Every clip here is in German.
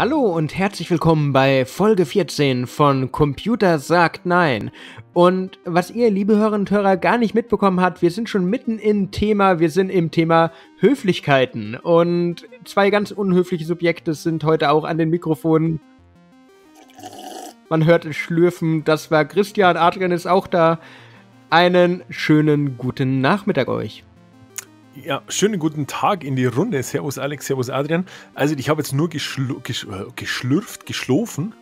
Hallo und herzlich willkommen bei Folge 14 von Computer sagt Nein. Und was ihr, liebe Hörerinnen und Hörer, gar nicht mitbekommen habt, wir sind schon mitten im Thema, wir sind im Thema Höflichkeiten. Und zwei ganz unhöfliche Subjekte sind heute auch an den Mikrofonen. Man hört es schlürfen, das war Christian, Adrian ist auch da. Einen schönen guten Nachmittag euch. Ja, schönen guten Tag in die Runde. Servus Alex, Servus Adrian. Also ich habe jetzt nur geschl gesch äh, geschlürft, geschlofen,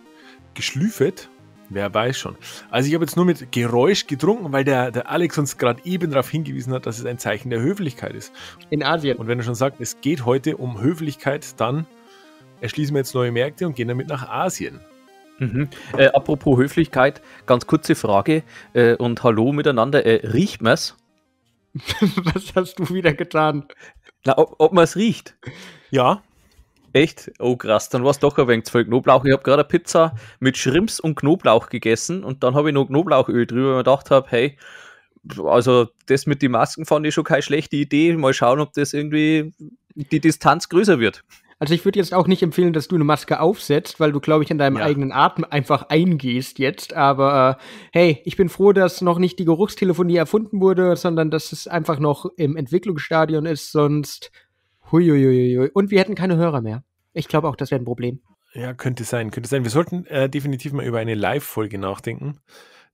geschlüfet. Wer weiß schon. Also ich habe jetzt nur mit Geräusch getrunken, weil der, der Alex uns gerade eben darauf hingewiesen hat, dass es ein Zeichen der Höflichkeit ist. In Asien. Und wenn er schon sagt, es geht heute um Höflichkeit, dann erschließen wir jetzt neue Märkte und gehen damit nach Asien. Mhm. Äh, apropos Höflichkeit, ganz kurze Frage äh, und hallo miteinander. Äh, riecht es? Was hast du wieder getan? Na, ob, ob man es riecht. Ja. Echt? Oh krass, dann war es doch ein wenig zu viel Knoblauch. Ich habe gerade eine Pizza mit Schrimps und Knoblauch gegessen und dann habe ich noch Knoblauchöl drüber, weil ich gedacht habe, hey, also das mit den Masken fand ich schon keine schlechte Idee. Mal schauen, ob das irgendwie die Distanz größer wird. Also ich würde jetzt auch nicht empfehlen, dass du eine Maske aufsetzt, weil du, glaube ich, in deinem ja. eigenen Atem einfach eingehst jetzt. Aber äh, hey, ich bin froh, dass noch nicht die Geruchstelefonie erfunden wurde, sondern dass es einfach noch im Entwicklungsstadion ist, sonst huiuiuiui. Und wir hätten keine Hörer mehr. Ich glaube auch, das wäre ein Problem. Ja, könnte sein, könnte sein. Wir sollten äh, definitiv mal über eine Live-Folge nachdenken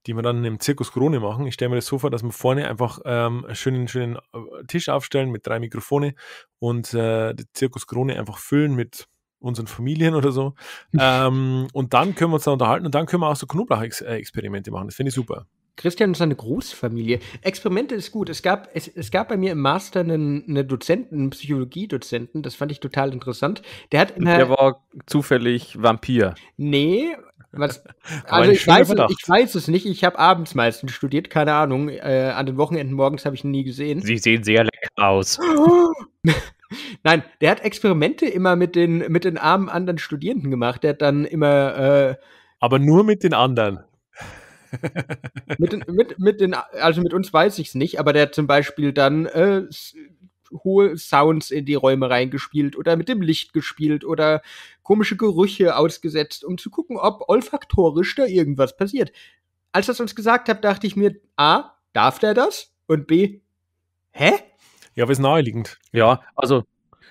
die wir dann im Zirkus Krone machen. Ich stelle mir das so vor, dass wir vorne einfach ähm, einen schönen, schönen äh, Tisch aufstellen mit drei Mikrofone und äh, die Zirkus Krone einfach füllen mit unseren Familien oder so. ähm, und dann können wir uns da unterhalten und dann können wir auch so Knoblauchexperimente äh, machen. Das finde ich super. Christian und seine Großfamilie. Experimente ist gut. Es gab, es, es gab bei mir im Master einen, einen Dozenten, einen Psychologiedozenten, das fand ich total interessant. Der hat immer. Der war zufällig Vampir. Nee, was, also ich weiß, es, ich weiß, es nicht. Ich habe abends meistens studiert, keine Ahnung. Äh, an den Wochenenden morgens habe ich ihn nie gesehen. Sie sehen sehr lecker aus. Nein, der hat Experimente immer mit den, mit den armen anderen Studierenden gemacht. Der hat dann immer. Äh, Aber nur mit den anderen mit, den, mit, mit den, also mit uns weiß ich es nicht, aber der zum Beispiel dann äh, hohe Sounds in die Räume reingespielt oder mit dem Licht gespielt oder komische Gerüche ausgesetzt, um zu gucken, ob olfaktorisch da irgendwas passiert. Als das uns gesagt hat, dachte ich mir, A, darf der das? Und B, hä? Ja, was naheliegend. Ja, also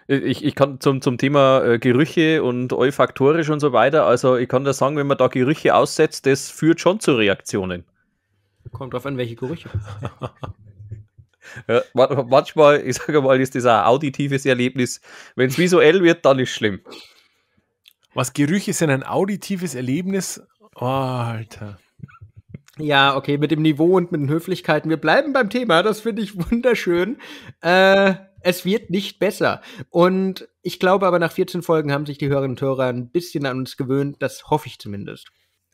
ich, ich kann zum, zum Thema äh, Gerüche und olfaktorisch und so weiter, also ich kann da sagen, wenn man da Gerüche aussetzt, das führt schon zu Reaktionen. Kommt drauf an, welche Gerüche. ja, manchmal, ich sage mal, ist das ein auditives Erlebnis. Wenn es visuell wird, dann ist es schlimm. Was Gerüche sind, ein auditives Erlebnis? Oh, Alter. Ja, okay, mit dem Niveau und mit den Höflichkeiten. Wir bleiben beim Thema, das finde ich wunderschön. Äh, es wird nicht besser. Und ich glaube aber, nach 14 Folgen haben sich die Hörerinnen und Hörer ein bisschen an uns gewöhnt. Das hoffe ich zumindest.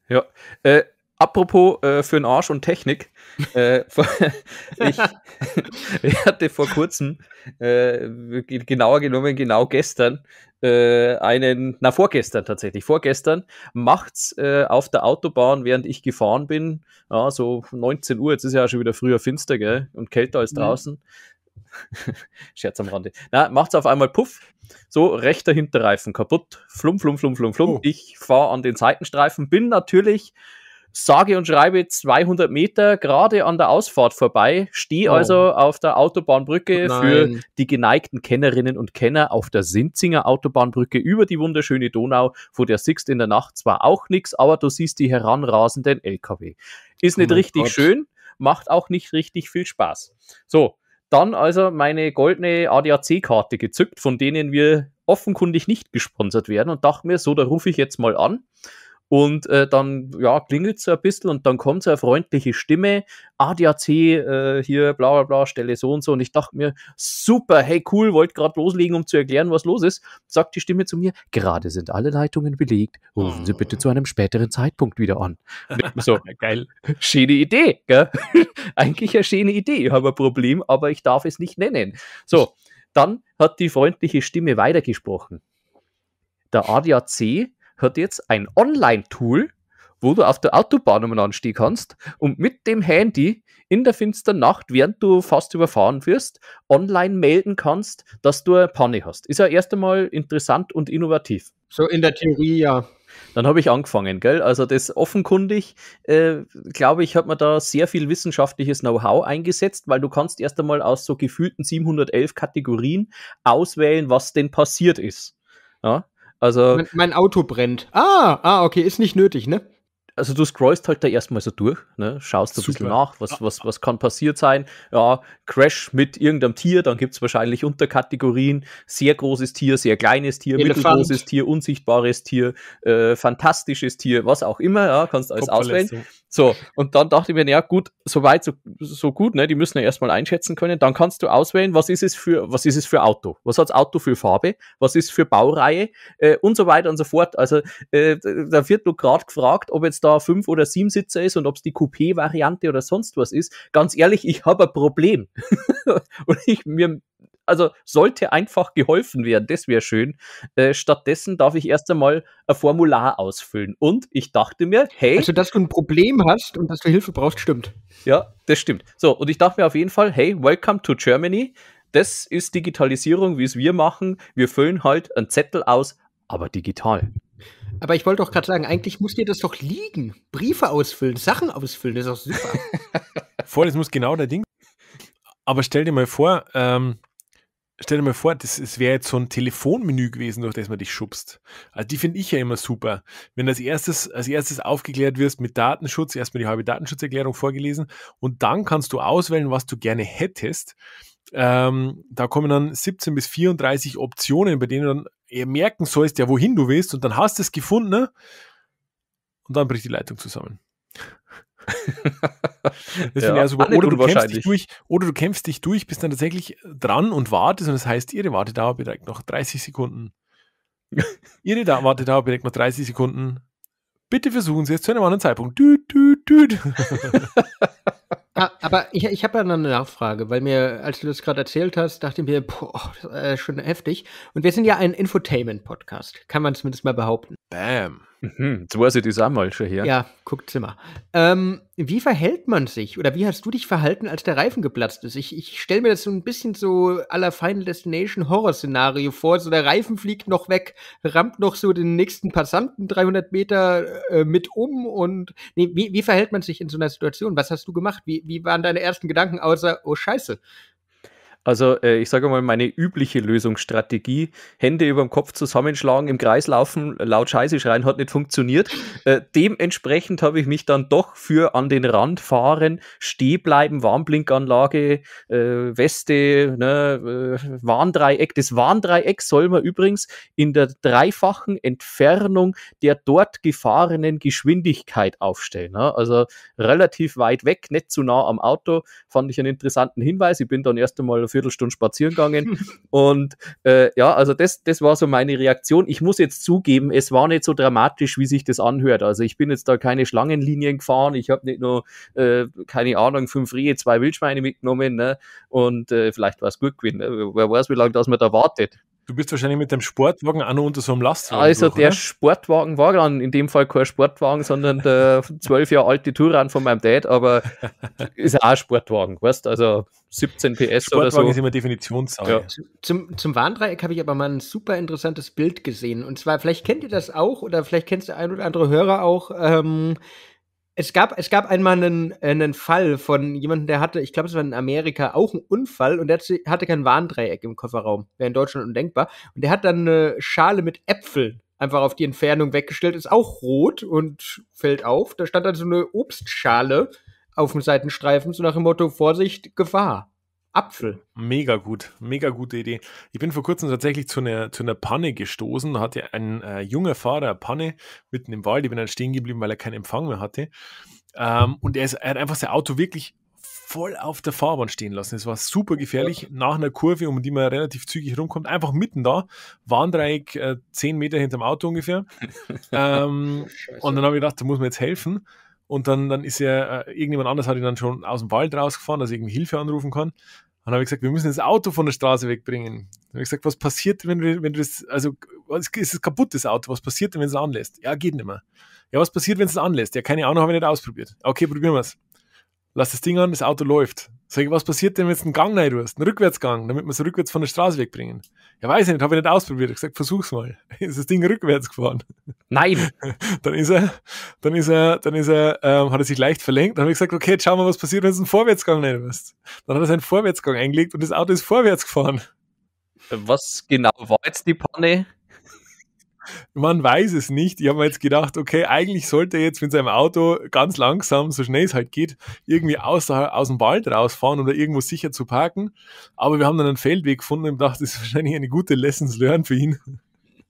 Ja. Äh, apropos äh, für den Arsch und Technik. äh, ich, ich, hatte vor kurzem, äh, genauer genommen, genau gestern, äh, einen, na vorgestern tatsächlich, vorgestern macht's äh, auf der Autobahn, während ich gefahren bin, ja, so 19 Uhr, jetzt ist ja auch schon wieder früher finster, gell, und kälter als mhm. draußen, Scherz am Rande. Na, macht's auf einmal puff. So, rechter Hinterreifen kaputt. Flum, flum, flum, flum, flum. Oh. Ich fahre an den Seitenstreifen, bin natürlich, sage und schreibe 200 Meter gerade an der Ausfahrt vorbei, stehe oh. also auf der Autobahnbrücke Nein. für die geneigten Kennerinnen und Kenner auf der Sinzinger Autobahnbrücke über die wunderschöne Donau, vor der Sixt in der Nacht zwar auch nichts, aber du siehst die heranrasenden LKW. Ist oh nicht oh richtig Gott. schön, macht auch nicht richtig viel Spaß. So, dann also meine goldene ADAC-Karte gezückt, von denen wir offenkundig nicht gesponsert werden und dachte mir, so, da rufe ich jetzt mal an und äh, dann ja, klingelt es so ein bisschen und dann kommt so eine freundliche Stimme, ADAC, ah, äh, hier, bla bla bla, Stelle so und so. Und ich dachte mir, super, hey cool, wollte gerade loslegen, um zu erklären, was los ist. Sagt die Stimme zu mir, gerade sind alle Leitungen belegt, rufen Sie bitte ah. zu einem späteren Zeitpunkt wieder an. so, geil, schöne Idee, gell? Eigentlich eine schöne Idee, ich habe ein Problem, aber ich darf es nicht nennen. So, dann hat die freundliche Stimme weitergesprochen. Der ADAC hat jetzt ein Online-Tool, wo du auf der Autobahn umeinander stehen kannst und mit dem Handy in der finsteren Nacht, während du fast überfahren wirst, online melden kannst, dass du eine Panne hast. Ist ja erst einmal interessant und innovativ. So in der Theorie, ja. Dann habe ich angefangen, gell? Also das offenkundig, äh, glaube ich, hat man da sehr viel wissenschaftliches Know-how eingesetzt, weil du kannst erst einmal aus so gefühlten 711 Kategorien auswählen, was denn passiert ist. Ja? Also. Mein, mein Auto brennt. Ah, ah, okay, ist nicht nötig, ne? also du scrollst halt da erstmal so durch, ne? schaust ein Super. bisschen nach, was, was, was kann passiert sein. Ja, Crash mit irgendeinem Tier, dann gibt es wahrscheinlich Unterkategorien. Sehr großes Tier, sehr kleines Tier, Elefant. mittelgroßes Tier, unsichtbares Tier, äh, fantastisches Tier, was auch immer, ja, kannst alles auswählen. So, und dann dachte ich mir, ja gut, so weit, so, so gut, ne? Die müssen ja erstmal einschätzen können. Dann kannst du auswählen, was ist es für, was ist es für Auto? Was hat das Auto für Farbe? Was ist für Baureihe? Äh, und so weiter und so fort. Also äh, da wird nur gerade gefragt, ob jetzt da fünf oder sieben Sitzer ist und ob es die Coupé-Variante oder sonst was ist. Ganz ehrlich, ich habe ein Problem. und ich, mir, also sollte einfach geholfen werden, das wäre schön. Äh, stattdessen darf ich erst einmal ein Formular ausfüllen. Und ich dachte mir, hey. Also, dass du ein Problem hast und dass du Hilfe brauchst, stimmt. Ja, das stimmt. So, und ich dachte mir auf jeden Fall, hey, welcome to Germany. Das ist Digitalisierung, wie es wir machen. Wir füllen halt einen Zettel aus, aber digital. Aber ich wollte doch gerade sagen, eigentlich muss dir das doch liegen. Briefe ausfüllen, Sachen ausfüllen, das ist doch super. Voll, das muss genau der Ding. Aber stell dir mal vor, ähm, stell dir mal vor, das, das wäre jetzt so ein Telefonmenü gewesen, durch das man dich schubst. Also die finde ich ja immer super. Wenn du als erstes, als erstes aufgeklärt wirst mit Datenschutz, erstmal die halbe Datenschutzerklärung vorgelesen und dann kannst du auswählen, was du gerne hättest. Ähm, da kommen dann 17 bis 34 Optionen, bei denen du dann merken sollst, ja, wohin du willst und dann hast du es gefunden ne? und dann bricht die Leitung zusammen. das ja, wäre super. Oder du, kämpfst dich durch, oder du kämpfst dich durch, bist dann tatsächlich dran und wartest und das heißt, ihre Wartedauer beträgt noch 30 Sekunden. ihre da Wartedauer beträgt noch 30 Sekunden. Bitte versuchen Sie es zu einem anderen Zeitpunkt. Düt, düt, düt. aber ich, ich habe ja noch eine Nachfrage, weil mir, als du das gerade erzählt hast, dachte ich mir, boah, das ist äh, schon heftig. Und wir sind ja ein Infotainment-Podcast, kann man zumindest mal behaupten. Bam. Mhm, zwei sind das auch mal schon her. Ja, guckt mal. Ähm, wie verhält man sich oder wie hast du dich verhalten, als der Reifen geplatzt ist? Ich, ich stelle mir das so ein bisschen so aller Final Destination Horror-Szenario vor. So der Reifen fliegt noch weg, rammt noch so den nächsten Passanten 300 Meter äh, mit um und nee, wie, wie verhält man sich in so einer Situation? Was hast du gemacht? Wie, wie waren deine ersten Gedanken außer, oh Scheiße? Also äh, ich sage mal, meine übliche Lösungsstrategie, Hände über dem Kopf zusammenschlagen, im Kreis laufen, laut Scheiße schreien, hat nicht funktioniert. Äh, dementsprechend habe ich mich dann doch für an den Rand fahren, Stehbleiben, Warnblinkanlage, äh, Weste, ne, äh, Warndreieck. Das Warndreieck soll man übrigens in der dreifachen Entfernung der dort gefahrenen Geschwindigkeit aufstellen. Ne? Also relativ weit weg, nicht zu nah am Auto, fand ich einen interessanten Hinweis. Ich bin dann erst einmal für Viertelstunde spazieren gegangen. und äh, ja, also das, das war so meine Reaktion. Ich muss jetzt zugeben, es war nicht so dramatisch, wie sich das anhört. Also ich bin jetzt da keine Schlangenlinien gefahren. Ich habe nicht nur, äh, keine Ahnung, fünf Rehe, zwei Wildschweine mitgenommen. Ne? Und äh, vielleicht war es gut gewesen. Ne? Wer weiß, wie lange das man da wartet. Du bist wahrscheinlich mit dem Sportwagen auch noch unter so einem Lastwagen. Also durch, der oder? Sportwagen war dann in dem Fall kein Sportwagen, sondern der zwölf Jahre alte Touran von meinem Dad, aber ist auch ein Sportwagen, weißt also 17 PS Sportwagen oder so. Sportwagen ist immer Definitionssache. Ja. Zum, zum Warndreieck habe ich aber mal ein super interessantes Bild gesehen. Und zwar, vielleicht kennt ihr das auch oder vielleicht kennst du ein oder andere Hörer auch. Ähm, es gab, es gab einmal einen, äh, einen Fall von jemandem, der hatte, ich glaube, es war in Amerika, auch einen Unfall und der hatte kein Warndreieck im Kofferraum. Wäre in Deutschland undenkbar. Und der hat dann eine Schale mit Äpfeln einfach auf die Entfernung weggestellt, ist auch rot und fällt auf. Da stand dann so eine Obstschale auf dem Seitenstreifen, so nach dem Motto: Vorsicht, Gefahr. Apfel. Mega gut, mega gute Idee. Ich bin vor kurzem tatsächlich zu einer, zu einer Panne gestoßen. Da hatte ein äh, junger Fahrer eine Panne mitten im Wald. Ich bin dann stehen geblieben, weil er keinen Empfang mehr hatte. Ähm, und er, ist, er hat einfach sein Auto wirklich voll auf der Fahrbahn stehen lassen. Es war super gefährlich. Nach einer Kurve, um die man relativ zügig rumkommt, einfach mitten da, Warndreieck, äh, 10 Meter hinterm Auto ungefähr. ähm, und dann habe ich gedacht, da muss man jetzt helfen. Und dann, dann ist ja, äh, irgendjemand anders hat ihn dann schon aus dem Wald rausgefahren, dass er irgendwie Hilfe anrufen kann. Und dann habe ich gesagt, wir müssen das Auto von der Straße wegbringen. Dann habe ich gesagt, was passiert, wenn du, wenn du das, also ist es kaputt, das Auto, was passiert denn, wenn es anlässt? Ja, geht nicht mehr. Ja, was passiert, wenn es anlässt? Ja, keine Ahnung, habe ich nicht ausprobiert. Okay, probieren wir es lass das Ding an, das Auto läuft. Sag ich, was passiert denn, wenn du einen Gang rein tust? Einen Rückwärtsgang, damit wir es rückwärts von der Straße wegbringen. Ja, weiß ich nicht, habe ich nicht ausprobiert. Ich gesagt, versuch's mal. Ist das Ding rückwärts gefahren? Nein. Dann ist er, dann ist er, dann ist er, ähm, hat er sich leicht verlenkt. Dann habe ich gesagt, okay, jetzt schauen wir, was passiert, wenn du einen Vorwärtsgang rein tust. Dann hat er seinen Vorwärtsgang eingelegt und das Auto ist vorwärts gefahren. Was genau war jetzt die Panne? man weiß es nicht. Ich habe mir jetzt gedacht, okay, eigentlich sollte er jetzt mit seinem Auto ganz langsam, so schnell es halt geht, irgendwie aus, aus dem Wald rausfahren oder irgendwo sicher zu parken. Aber wir haben dann einen Feldweg gefunden und dachte, das ist wahrscheinlich eine gute Lessons Learned für ihn.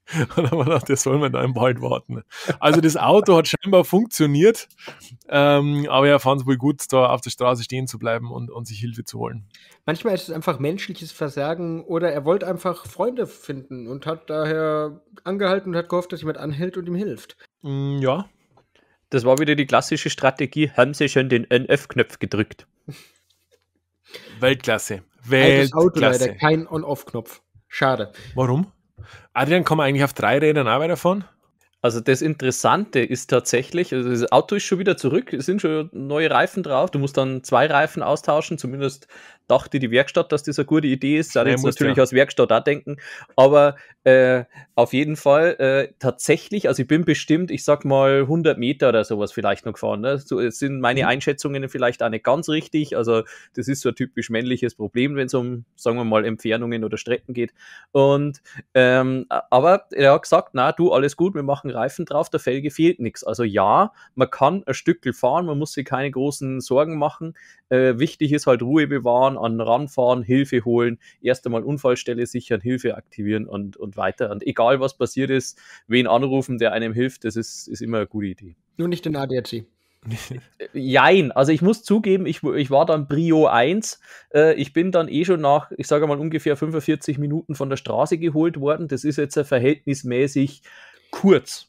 Und dann haben wir gedacht, das sollen wir da im Wald warten. Also das Auto hat scheinbar funktioniert, ähm, aber er fand es wohl gut, da auf der Straße stehen zu bleiben und, und sich Hilfe zu holen. Manchmal ist es einfach menschliches Versagen oder er wollte einfach Freunde finden und hat daher angehalten und hat gehofft, dass jemand anhält und ihm hilft. Mm, ja. Das war wieder die klassische Strategie, haben sie schon den NF-Knopf gedrückt. Weltklasse. Weltklasse. Altes Auto leider, kein On-Off-Knopf. Schade. Warum? Adrian, kommen wir eigentlich auf drei Rädern auch wieder von? Also das Interessante ist tatsächlich, also das Auto ist schon wieder zurück, es sind schon neue Reifen drauf, du musst dann zwei Reifen austauschen, zumindest dachte die Werkstatt, dass das eine gute Idee ist. Da jetzt natürlich ja. als Werkstatt auch denken. Aber äh, auf jeden Fall äh, tatsächlich, also ich bin bestimmt, ich sag mal 100 Meter oder sowas vielleicht noch gefahren. Ne? So, sind meine mhm. Einschätzungen vielleicht auch nicht ganz richtig. Also das ist so ein typisch männliches Problem, wenn es um, sagen wir mal, Entfernungen oder Strecken geht. Und ähm, aber er hat gesagt, na du, alles gut, wir machen Reifen drauf, der Felge fehlt nichts. Also ja, man kann ein Stückel fahren, man muss sich keine großen Sorgen machen. Äh, wichtig ist halt Ruhe bewahren, an ranfahren, Hilfe holen, erst einmal Unfallstelle sichern, Hilfe aktivieren und, und weiter. Und egal was passiert ist, wen anrufen, der einem hilft, das ist, ist immer eine gute Idee. Nur nicht den ADAC. Äh, jein, also ich muss zugeben, ich, ich war dann Brio 1. Äh, ich bin dann eh schon nach, ich sage mal, ungefähr 45 Minuten von der Straße geholt worden. Das ist jetzt verhältnismäßig kurz.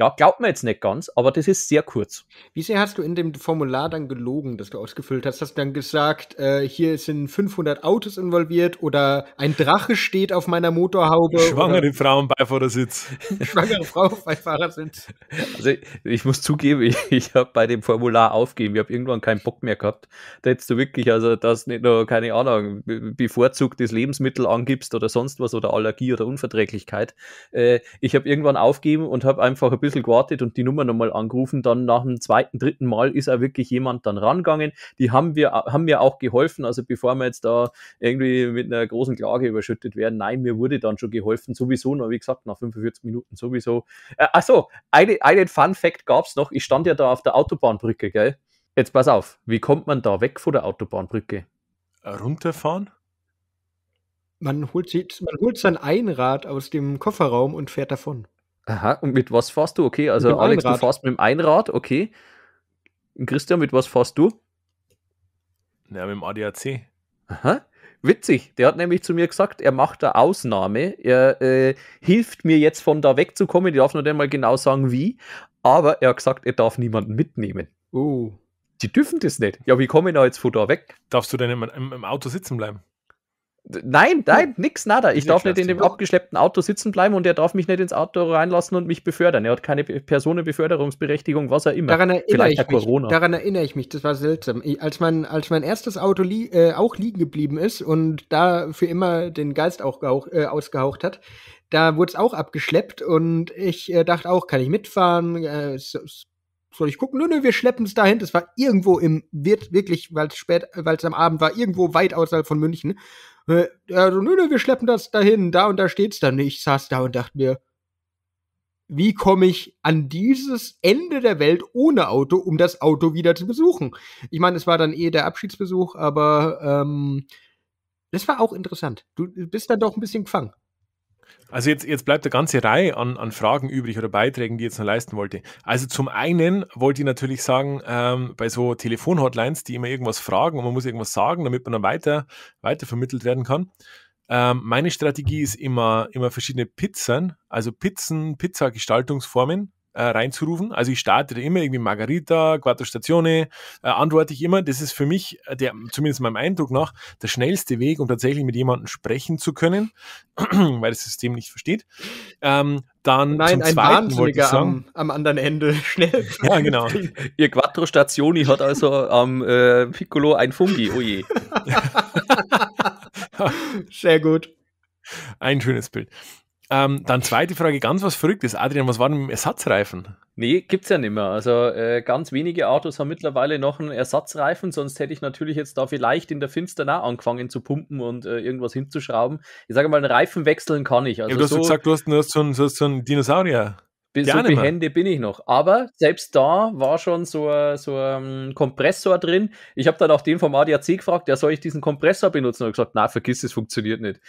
Ja, glaubt mir jetzt nicht ganz, aber das ist sehr kurz. Wie sehr hast du in dem Formular dann gelogen, das du ausgefüllt hast? Hast du dann gesagt, äh, hier sind 500 Autos involviert oder ein Drache steht auf meiner Motorhaube? Schwangere Frau im Beifahrersitz. Schwangere Frau im Beifahrersitz. Also ich, ich muss zugeben, ich, ich habe bei dem Formular aufgegeben. Ich habe irgendwann keinen Bock mehr gehabt. Da hättest du wirklich, also das nicht nur, keine Ahnung, bevorzugtes Lebensmittel angibst oder sonst was oder Allergie oder Unverträglichkeit. Äh, ich habe irgendwann aufgegeben und habe einfach ein bisschen bisschen gewartet und die Nummer nochmal angerufen. Dann nach dem zweiten, dritten Mal ist auch wirklich jemand dann rangegangen. Die haben wir, haben mir auch geholfen. Also bevor wir jetzt da irgendwie mit einer großen Klage überschüttet werden, nein, mir wurde dann schon geholfen. Sowieso, noch, wie gesagt, nach 45 Minuten sowieso. Äh, achso, eine, einen Fun Fact gab es noch. Ich stand ja da auf der Autobahnbrücke, gell? Jetzt pass auf, wie kommt man da weg von der Autobahnbrücke? Runterfahren? Man holt, man holt sein Einrad aus dem Kofferraum und fährt davon. Aha, und mit was fährst du? Okay, also Alex, Einrad. du fährst mit dem Einrad, okay. Und Christian, mit was fährst du? Ja, mit dem ADAC. Aha, witzig. Der hat nämlich zu mir gesagt, er macht eine Ausnahme. Er äh, hilft mir jetzt von da wegzukommen. Ich darf nur einmal genau sagen, wie. Aber er hat gesagt, er darf niemanden mitnehmen. Oh. Uh. Die dürfen das nicht. Ja, wie komme ich da jetzt von da weg? Darfst du denn im, im, im Auto sitzen bleiben? Nein, nein, nix, nada. Ich darf nicht in dem abgeschleppten Auto sitzen bleiben und er darf mich nicht ins Auto reinlassen und mich befördern. Er hat keine Personenbeförderungsberechtigung, was er immer. Daran erinnere Vielleicht ich mich. Corona. Daran erinnere ich mich. Das war seltsam. Ich, als, mein, als mein erstes Auto li äh, auch liegen geblieben ist und da für immer den Geist auch äh, ausgehaucht hat, da wurde es auch abgeschleppt und ich äh, dachte auch, kann ich mitfahren? Äh, so, soll ich gucken? Nö, nö, wir schleppen es dahin. Das war irgendwo im, wirklich, weil es spät, weil es am Abend war, irgendwo weit außerhalb von München. Äh, also, nö, nö, wir schleppen das dahin, da und da steht's dann. Ich saß da und dachte mir, wie komme ich an dieses Ende der Welt ohne Auto, um das Auto wieder zu besuchen? Ich meine, es war dann eh der Abschiedsbesuch, aber ähm, das war auch interessant. Du bist dann doch ein bisschen gefangen. Also jetzt, jetzt bleibt eine ganze Reihe an, an Fragen übrig oder Beiträgen, die ich jetzt noch leisten wollte. Also zum einen wollte ich natürlich sagen, ähm, bei so Telefonhotlines, die immer irgendwas fragen und man muss irgendwas sagen, damit man dann weiter, weiter vermittelt werden kann. Ähm, meine Strategie ist immer, immer verschiedene Pizzen, also Pizzen, Pizzagestaltungsformen äh, reinzurufen. Also ich starte immer irgendwie Margarita, Quattro Statione, äh, antworte ich immer. Das ist für mich, äh, der, zumindest meinem Eindruck nach, der schnellste Weg, um tatsächlich mit jemandem sprechen zu können, weil das System nicht versteht. Ähm, dann Nein, zum ein zweiten wollte ich sagen, am, am, anderen Ende schnell. Ja, genau. Ihr Quattro Stationi hat also am äh, Piccolo ein Fungi, oh je. Sehr gut. Ein schönes Bild. Ähm, dann zweite Frage, ganz was Verrücktes. Adrian, was war denn mit dem Ersatzreifen? Nee, gibt's ja nicht mehr. Also äh, ganz wenige Autos haben mittlerweile noch einen Ersatzreifen, sonst hätte ich natürlich jetzt da vielleicht in der Finsternah angefangen zu pumpen und äh, irgendwas hinzuschrauben. Ich sage mal, einen Reifen wechseln kann ich. Also ja, du hast so gesagt, du hast, du hast so einen, so einen Dinosaurier so Hände bin ich noch. Aber selbst da war schon so, ein, so ein ähm, Kompressor drin. Ich habe dann auch den vom ADAC gefragt, ja, soll ich diesen Kompressor benutzen? Und gesagt, na, vergiss es, funktioniert nicht.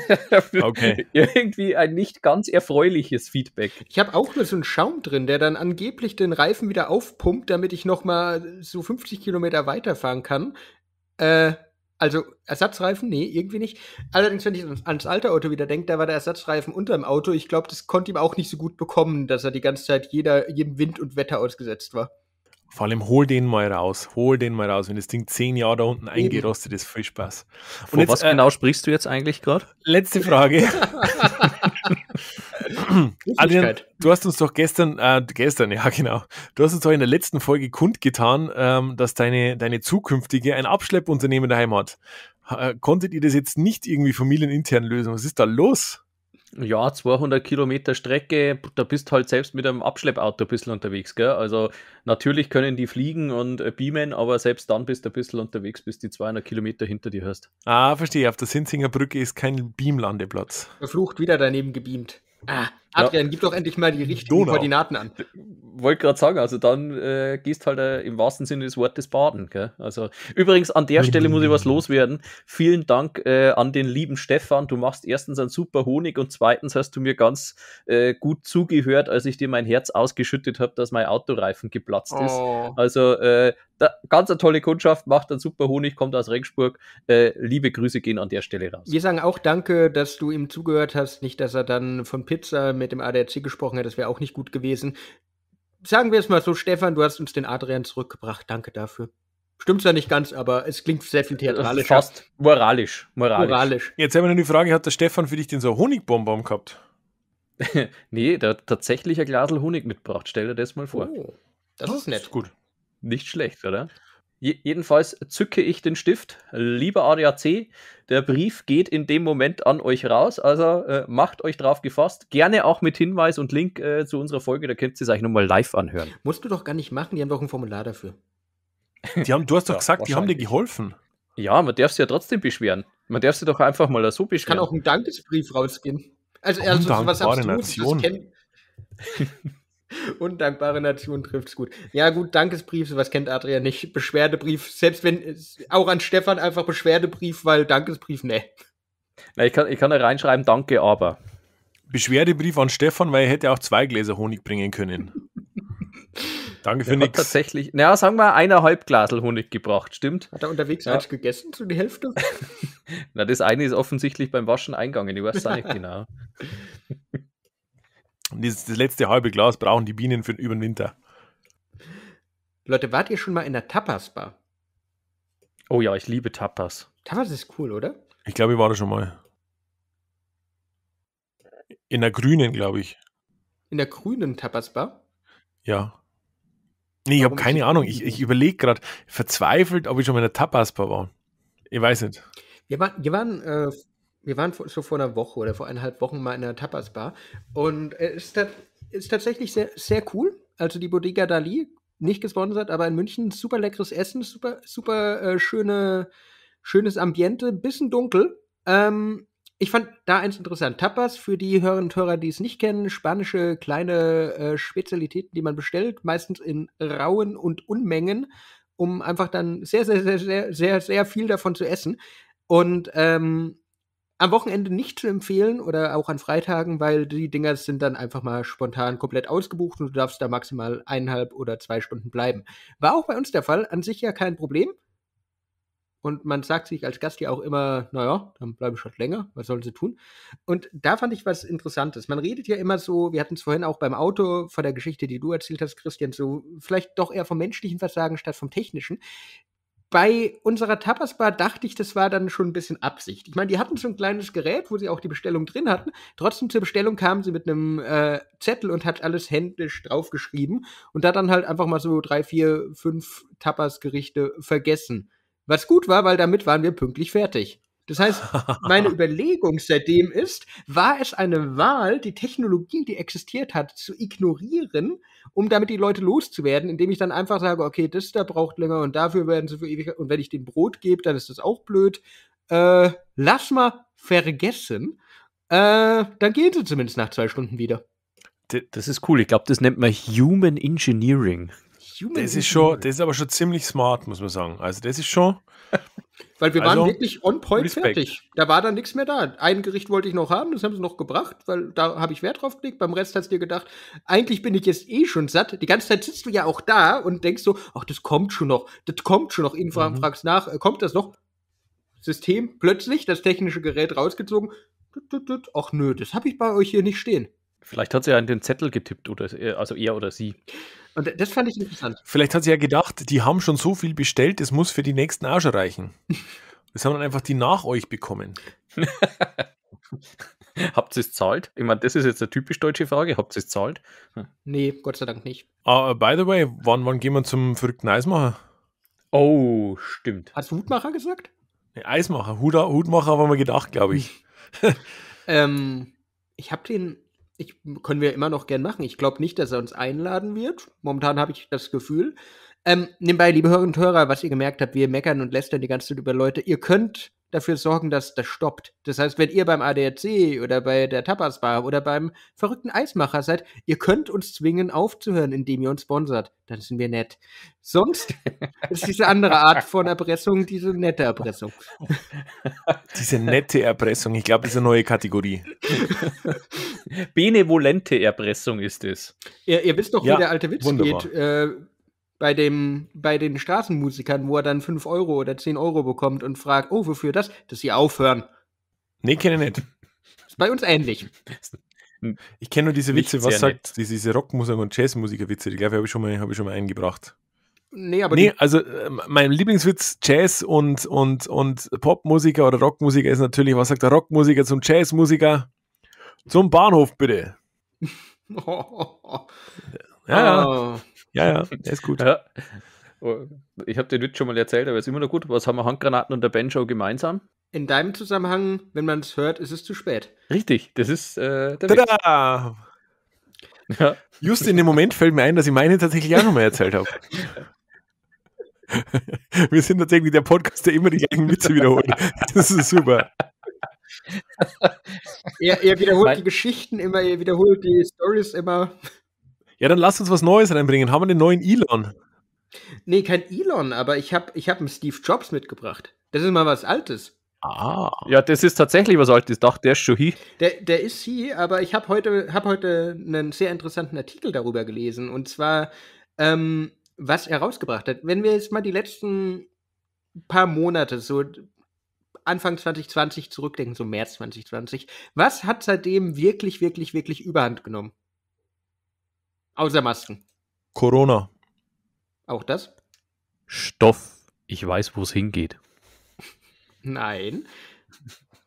okay. Irgendwie ein nicht ganz erfreuliches Feedback. Ich habe auch nur so einen Schaum drin, der dann angeblich den Reifen wieder aufpumpt, damit ich noch mal so 50 Kilometer weiterfahren kann. Äh, also Ersatzreifen? Nee, irgendwie nicht. Allerdings, wenn ich ans alte Auto wieder denke, da war der Ersatzreifen unter dem Auto. Ich glaube, das konnte ihm auch nicht so gut bekommen, dass er die ganze Zeit jeder, jedem Wind und Wetter ausgesetzt war. Vor allem hol den mal raus, hol den mal raus. Wenn das Ding zehn Jahre da unten eingerostet ist, viel Spaß. Und Vor jetzt, was äh, genau sprichst du jetzt eigentlich gerade? Letzte Frage. Adrian, du hast uns doch gestern, äh, gestern, ja genau, du hast uns doch in der letzten Folge kundgetan, ähm, dass deine, deine zukünftige ein Abschleppunternehmen daheim hat. Äh, konntet ihr das jetzt nicht irgendwie familienintern lösen? Was ist da los? Ja, 200 Kilometer Strecke, da bist halt selbst mit einem Abschleppauto ein bisschen unterwegs. Gell? Also natürlich können die fliegen und äh, beamen, aber selbst dann bist du ein bisschen unterwegs, bis die 200 Kilometer hinter dir hörst. Ah, verstehe. Auf der Sinzinger Brücke ist kein Beamlandeplatz. Verflucht wieder daneben gebeamt. Ah, Adrian, ja. gib doch endlich mal die richtigen Donau. Koordinaten an. Wollte gerade sagen, also dann äh, gehst halt äh, im wahrsten Sinne des Wortes baden. Gell? Also übrigens an der Stelle muss ich was loswerden. Vielen Dank äh, an den lieben Stefan. Du machst erstens einen super Honig und zweitens hast du mir ganz äh, gut zugehört, als ich dir mein Herz ausgeschüttet habe, dass mein Autoreifen geplatzt oh. ist. Also äh, da, ganz eine tolle Kundschaft, macht einen super Honig, kommt aus Regensburg. Äh, liebe Grüße gehen an der Stelle raus. Wir sagen auch Danke, dass du ihm zugehört hast, nicht, dass er dann von Pizza mit dem ADAC gesprochen hättest, wäre auch nicht gut gewesen. Sagen wir es mal so, Stefan, du hast uns den Adrian zurückgebracht. Danke dafür. Stimmt's ja nicht ganz, aber es klingt sehr viel äh, theatralisch. Fast moralisch. Moralisch. moralisch. Jetzt haben wir noch die Frage: Hat der Stefan für dich den so Honigbonbon gehabt? nee, der hat tatsächlich ein Glasel Honig mitgebracht. Stell dir das mal vor. Oh, das, das ist nett. Ist gut. Nicht schlecht, oder? jedenfalls zücke ich den Stift. Lieber ADAC, der Brief geht in dem Moment an euch raus. Also äh, macht euch drauf gefasst. Gerne auch mit Hinweis und Link äh, zu unserer Folge. Da könnt ihr es euch nochmal live anhören. Musst du doch gar nicht machen. Die haben doch ein Formular dafür. Die haben, du hast doch ja, gesagt, die haben dir geholfen. Ja, man darf es ja trotzdem beschweren. Man darf sie doch einfach mal so beschweren. Ich Kann auch einen Dankesbrief rausgehen. Also, also was du? das kenn Undankbare Nation trifft's gut. Ja, gut, Dankesbrief, sowas kennt Adrian nicht. Beschwerdebrief, selbst wenn, auch an Stefan einfach Beschwerdebrief, weil Dankesbrief, ne. Na, ich kann, ich kann da reinschreiben, danke, aber. Beschwerdebrief an Stefan, weil er hätte auch zwei Gläser Honig bringen können. Danke für nichts. tatsächlich, naja, sagen wir, eineinhalb Glasel Honig gebracht, stimmt? Hat er unterwegs ja. eins gegessen, so die Hälfte? na, das eine ist offensichtlich beim Waschen eingegangen, ich weiß es nicht genau. Das, das letzte halbe Glas brauchen die Bienen für über den Winter. Leute, wart ihr schon mal in der Tapas-Bar? Oh ja, ich liebe Tapas. Tapas ist cool, oder? Ich glaube, ich war da schon mal. In der grünen, glaube ich. In der grünen Tapas-Bar? Ja. Nee, ich habe keine Ahnung. Ich, ich überlege gerade verzweifelt, ob ich schon mal in der Tapas-Bar war. Ich weiß nicht. Wir, war, wir waren äh, wir waren vor, so vor einer Woche oder vor eineinhalb Wochen mal in einer Tapas-Bar und äh, es ist, ist, tatsächlich sehr, sehr cool. Also die Bodega Dali, nicht gesponsert, aber in München super leckeres Essen, super, super äh, schöne, schönes Ambiente, bisschen dunkel. Ähm, ich fand da eins interessant. Tapas für die Hörerinnen und Hörer, die es nicht kennen, spanische kleine äh, Spezialitäten, die man bestellt, meistens in rauen und Unmengen, um einfach dann sehr, sehr, sehr, sehr, sehr, sehr viel davon zu essen. Und ähm, am Wochenende nicht zu empfehlen oder auch an Freitagen, weil die Dinger sind dann einfach mal spontan komplett ausgebucht und du darfst da maximal eineinhalb oder zwei Stunden bleiben. War auch bei uns der Fall, an sich ja kein Problem. Und man sagt sich als Gast ja auch immer, naja, dann bleibe ich halt länger, was sollen sie tun? Und da fand ich was Interessantes. Man redet ja immer so, wir hatten es vorhin auch beim Auto von der Geschichte, die du erzählt hast, Christian, so vielleicht doch eher vom menschlichen Versagen statt vom technischen bei unserer Tapasbar dachte ich, das war dann schon ein bisschen Absicht. Ich meine, die hatten so ein kleines Gerät, wo sie auch die Bestellung drin hatten. Trotzdem zur Bestellung kamen sie mit einem äh, Zettel und hat alles händisch draufgeschrieben und da dann halt einfach mal so drei, vier, fünf Tapas-Gerichte vergessen. Was gut war, weil damit waren wir pünktlich fertig. Das heißt, meine Überlegung seitdem ist, war es eine Wahl, die Technologie, die existiert hat, zu ignorieren, um damit die Leute loszuwerden, indem ich dann einfach sage, okay, das da braucht länger und dafür werden sie für ewig, und wenn ich dem Brot gebe, dann ist das auch blöd. Äh, lass mal vergessen. Äh, dann gehen sie zumindest nach zwei Stunden wieder. Das ist cool. Ich glaube, das nennt man Human Engineering. Human das Engineering. schon, das ist aber schon ziemlich smart, muss man sagen. Also das ist schon, Weil wir also, waren wirklich on point Respekt. fertig. Da war dann nichts mehr da. Ein Gericht wollte ich noch haben, das haben sie noch gebracht, weil da habe ich Wert drauf gelegt. Beim Rest hast du dir gedacht, eigentlich bin ich jetzt eh schon satt. Die ganze Zeit sitzt du ja auch da und denkst so, ach, das kommt schon noch, das kommt schon noch. Infra mhm. fragst nach, äh, kommt das noch? System, plötzlich das technische Gerät rausgezogen. Ach nö, das habe ich bei euch hier nicht stehen. Vielleicht hat sie ja in den Zettel getippt, oder äh, also er oder sie. Und das fand ich interessant. Vielleicht hat sie ja gedacht, die haben schon so viel bestellt, es muss für die nächsten auch schon reichen. Das haben dann einfach die nach euch bekommen. Habt ihr es zahlt? Ich meine, das ist jetzt eine typisch deutsche Frage. Habt ihr es zahlt? Hm. Nee, Gott sei Dank nicht. Uh, by the way, wann, wann gehen wir zum verrückten Eismacher? Oh, stimmt. Hast du Hutmacher gesagt? Nee, Eismacher. Huda, Hutmacher haben wir gedacht, glaube ich. ähm, ich habe den ich, können wir immer noch gern machen. Ich glaube nicht, dass er uns einladen wird. Momentan habe ich das Gefühl. Ähm, nebenbei, liebe Hörer und Hörer, was ihr gemerkt habt, wir meckern und lästern die ganze Zeit über Leute. Ihr könnt dafür sorgen, dass das stoppt. Das heißt, wenn ihr beim ADAC oder bei der Tapasbar oder beim verrückten Eismacher seid, ihr könnt uns zwingen, aufzuhören, indem ihr uns sponsert. Dann sind wir nett. Sonst ist diese andere Art von Erpressung diese nette Erpressung. Diese nette Erpressung, ich glaube, das ist eine neue Kategorie. Benevolente Erpressung ist es. Ihr, ihr wisst doch, ja, wie der alte Witz wunderbar. geht. Äh, bei, dem, bei den Straßenmusikern, wo er dann 5 Euro oder 10 Euro bekommt und fragt, oh, wofür das? Dass sie aufhören. Nee, kenne ich nicht. Ist bei uns ähnlich. Ich kenne nur diese Witze, was sagt nett. diese, diese Rockmusiker und Jazzmusiker-Witze, die glaube ich, habe ich, schon mal, hab ich schon mal eingebracht. Nee, aber. Nee, also äh, mein Lieblingswitz, Jazz und, und, und Popmusiker oder Rockmusiker ist natürlich, was sagt der Rockmusiker zum Jazzmusiker? Zum Bahnhof bitte. Ja, ja. Oh. Ja, ja, der ist gut. Ja. Oh, ich habe den Witz schon mal erzählt, aber ist immer noch gut. Was haben wir Handgranaten und der Banjo gemeinsam? In deinem Zusammenhang, wenn man es hört, ist es zu spät. Richtig, das ist äh, der Tada! Witz. Ja. Just in dem Moment fällt mir ein, dass ich meine tatsächlich auch nochmal erzählt habe. Wir sind tatsächlich der Podcast, der immer die gleichen Witze wiederholt. Das ist super. er, er wiederholt mein die Geschichten immer, er wiederholt die Stories immer. Ja, dann lass uns was Neues reinbringen. Haben wir den neuen Elon? Nee, kein Elon, aber ich habe ich hab einen Steve Jobs mitgebracht. Das ist mal was Altes. Ah. Ja, das ist tatsächlich was Altes. Ich dachte, der ist schon hier. Der, der ist hier, aber ich habe heute, hab heute einen sehr interessanten Artikel darüber gelesen. Und zwar, ähm, was er rausgebracht hat. Wenn wir jetzt mal die letzten paar Monate, so Anfang 2020 zurückdenken, so März 2020, was hat seitdem wirklich, wirklich, wirklich überhand genommen? Außer Masken. Corona. Auch das? Stoff. Ich weiß, wo es hingeht. Nein.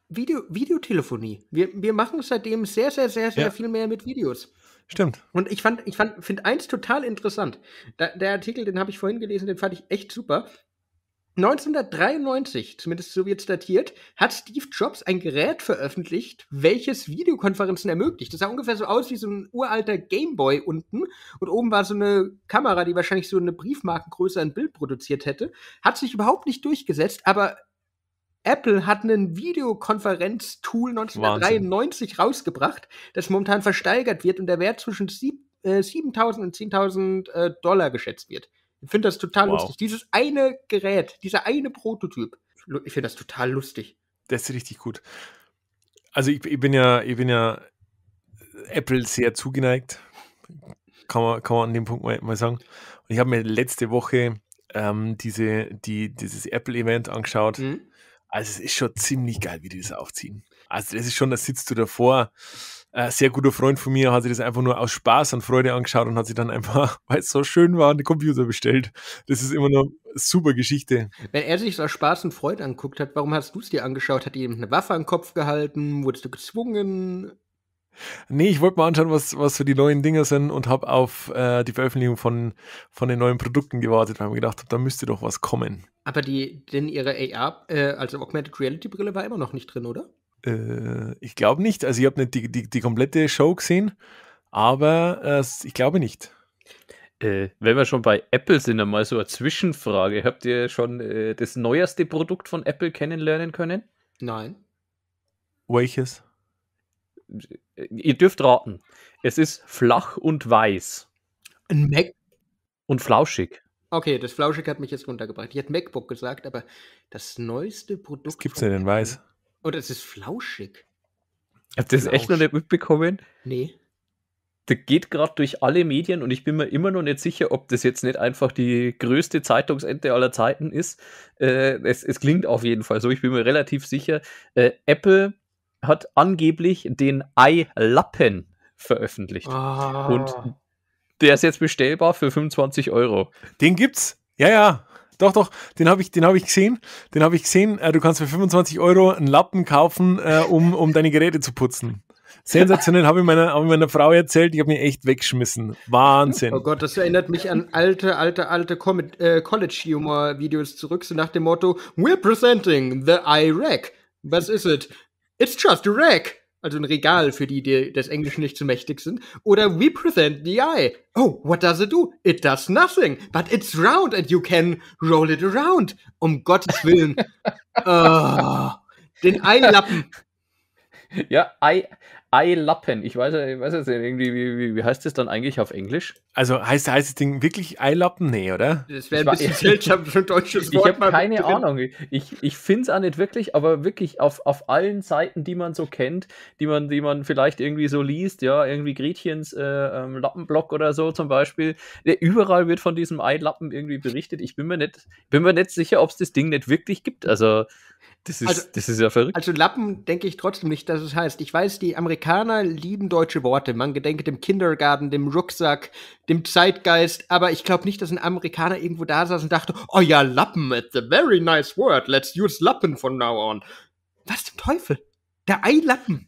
Video, Videotelefonie. Wir, wir machen seitdem sehr, sehr, sehr, sehr ja. viel mehr mit Videos. Stimmt. Und ich fand, ich fand, finde eins total interessant. Da, der Artikel, den habe ich vorhin gelesen, den fand ich echt super. 1993, zumindest so jetzt datiert, hat Steve Jobs ein Gerät veröffentlicht, welches Videokonferenzen ermöglicht. Das sah ungefähr so aus wie so ein uralter Gameboy unten und oben war so eine Kamera, die wahrscheinlich so eine Briefmarkengröße an Bild produziert hätte. Hat sich überhaupt nicht durchgesetzt, aber Apple hat ein Videokonferenztool 1993 Wahnsinn. rausgebracht, das momentan versteigert wird und der Wert zwischen 7.000 äh, und 10.000 äh, Dollar geschätzt wird. Ich finde das total wow. lustig. Dieses eine Gerät, dieser eine Prototyp, ich finde das total lustig. Das ist richtig gut. Also ich, ich, bin ja, ich bin ja äh, Apple sehr zugeneigt. Kann man, kann man an dem Punkt mal, mal sagen. Und ich habe mir letzte Woche ähm, diese, die, dieses Apple-Event angeschaut. Mhm. Also es ist schon ziemlich geil, wie die das aufziehen. Also das ist schon, da sitzt du davor äh, sehr guter Freund von mir hat sich das einfach nur aus Spaß und Freude angeschaut und hat sich dann einfach, weil es so schön war, einen Computer bestellt. Das ist immer eine super Geschichte. Wenn er sich so aus Spaß und Freude anguckt hat, warum hast du es dir angeschaut? Hat ihm eine Waffe am Kopf gehalten? Wurdest du gezwungen? Nee, ich wollte mal anschauen, was, was so die neuen Dinger sind und habe auf äh, die Veröffentlichung von, von den neuen Produkten gewartet, weil ich mir gedacht habe, da müsste doch was kommen. Aber die, denn ihre AR, äh, also Augmented Reality Brille war immer noch nicht drin, oder? Äh, ich glaube nicht. Also ich habe nicht die, die, die, komplette Show gesehen, aber äh, ich glaube nicht. Äh, wenn wir schon bei Apple sind, einmal so eine Zwischenfrage. Habt ihr schon äh, das neueste Produkt von Apple kennenlernen können? Nein. Welches? Äh, ihr dürft raten. Es ist flach und weiß. Ein Mac? Und flauschig. Okay, das Flauschig hat mich jetzt runtergebracht. Ich hätte MacBook gesagt, aber das neueste Produkt. gibt es nicht in Weiß? Oder es ist flauschig. Habt ihr das echt noch nicht mitbekommen? Nee. Da geht gerade durch alle Medien und ich bin mir immer noch nicht sicher, ob das jetzt nicht einfach die größte Zeitungsente aller Zeiten ist. Äh, es, es, klingt auf jeden Fall so, ich bin mir relativ sicher. Äh, Apple hat angeblich den iLappen veröffentlicht. Oh. Und der ist jetzt bestellbar für 25 Euro. Den gibt's? Ja, ja. Doch, doch, den habe ich, hab ich gesehen. Den habe ich gesehen. Äh, du kannst für 25 Euro einen Lappen kaufen, äh, um, um deine Geräte zu putzen. Sensationell, habe ich, meiner, hab ich meiner Frau erzählt, ich habe mir echt weggeschmissen. Wahnsinn. Oh Gott, das erinnert mich an alte, alte, alte äh, College-Humor-Videos zurück, so nach dem Motto: We're presenting the iRack. E Was ist es? It's just a rack also ein Regal für die, die des Englischen nicht zu mächtig sind, oder we present the eye. Oh, what does it do? It does nothing, but it's round and you can roll it around. Um Gottes Willen. oh, den Eilappen. Ja, Ei, Eilappen. Ich weiß, ich weiß jetzt nicht, irgendwie, wie, wie, wie, heißt das dann eigentlich auf Englisch? Also heißt, heißt das Ding wirklich Eilappen? Nee, oder? Das wäre ein war, bisschen seltsam für ein deutsches Wort. Ich habe keine drin. Ahnung. Ich, ich finde es auch nicht wirklich, aber wirklich auf, auf allen Seiten, die man so kennt, die man, die man vielleicht irgendwie so liest, ja, irgendwie Gretchens äh, ähm, Lappenblock oder so zum Beispiel, überall wird von diesem Eilappen irgendwie berichtet. Ich bin mir nicht, bin mir nicht sicher, ob es das Ding nicht wirklich gibt. Also das ist, also, das ist ja verrückt. Also Lappen denke ich trotzdem nicht, dass es heißt. Ich weiß, die Amerikaner lieben deutsche Worte. Man gedenke dem Kindergarten, dem Rucksack, dem Zeitgeist. Aber ich glaube nicht, dass ein Amerikaner irgendwo da saß und dachte, oh ja, Lappen, it's a very nice word. Let's use Lappen from now on. Was zum Teufel? Der Eilappen.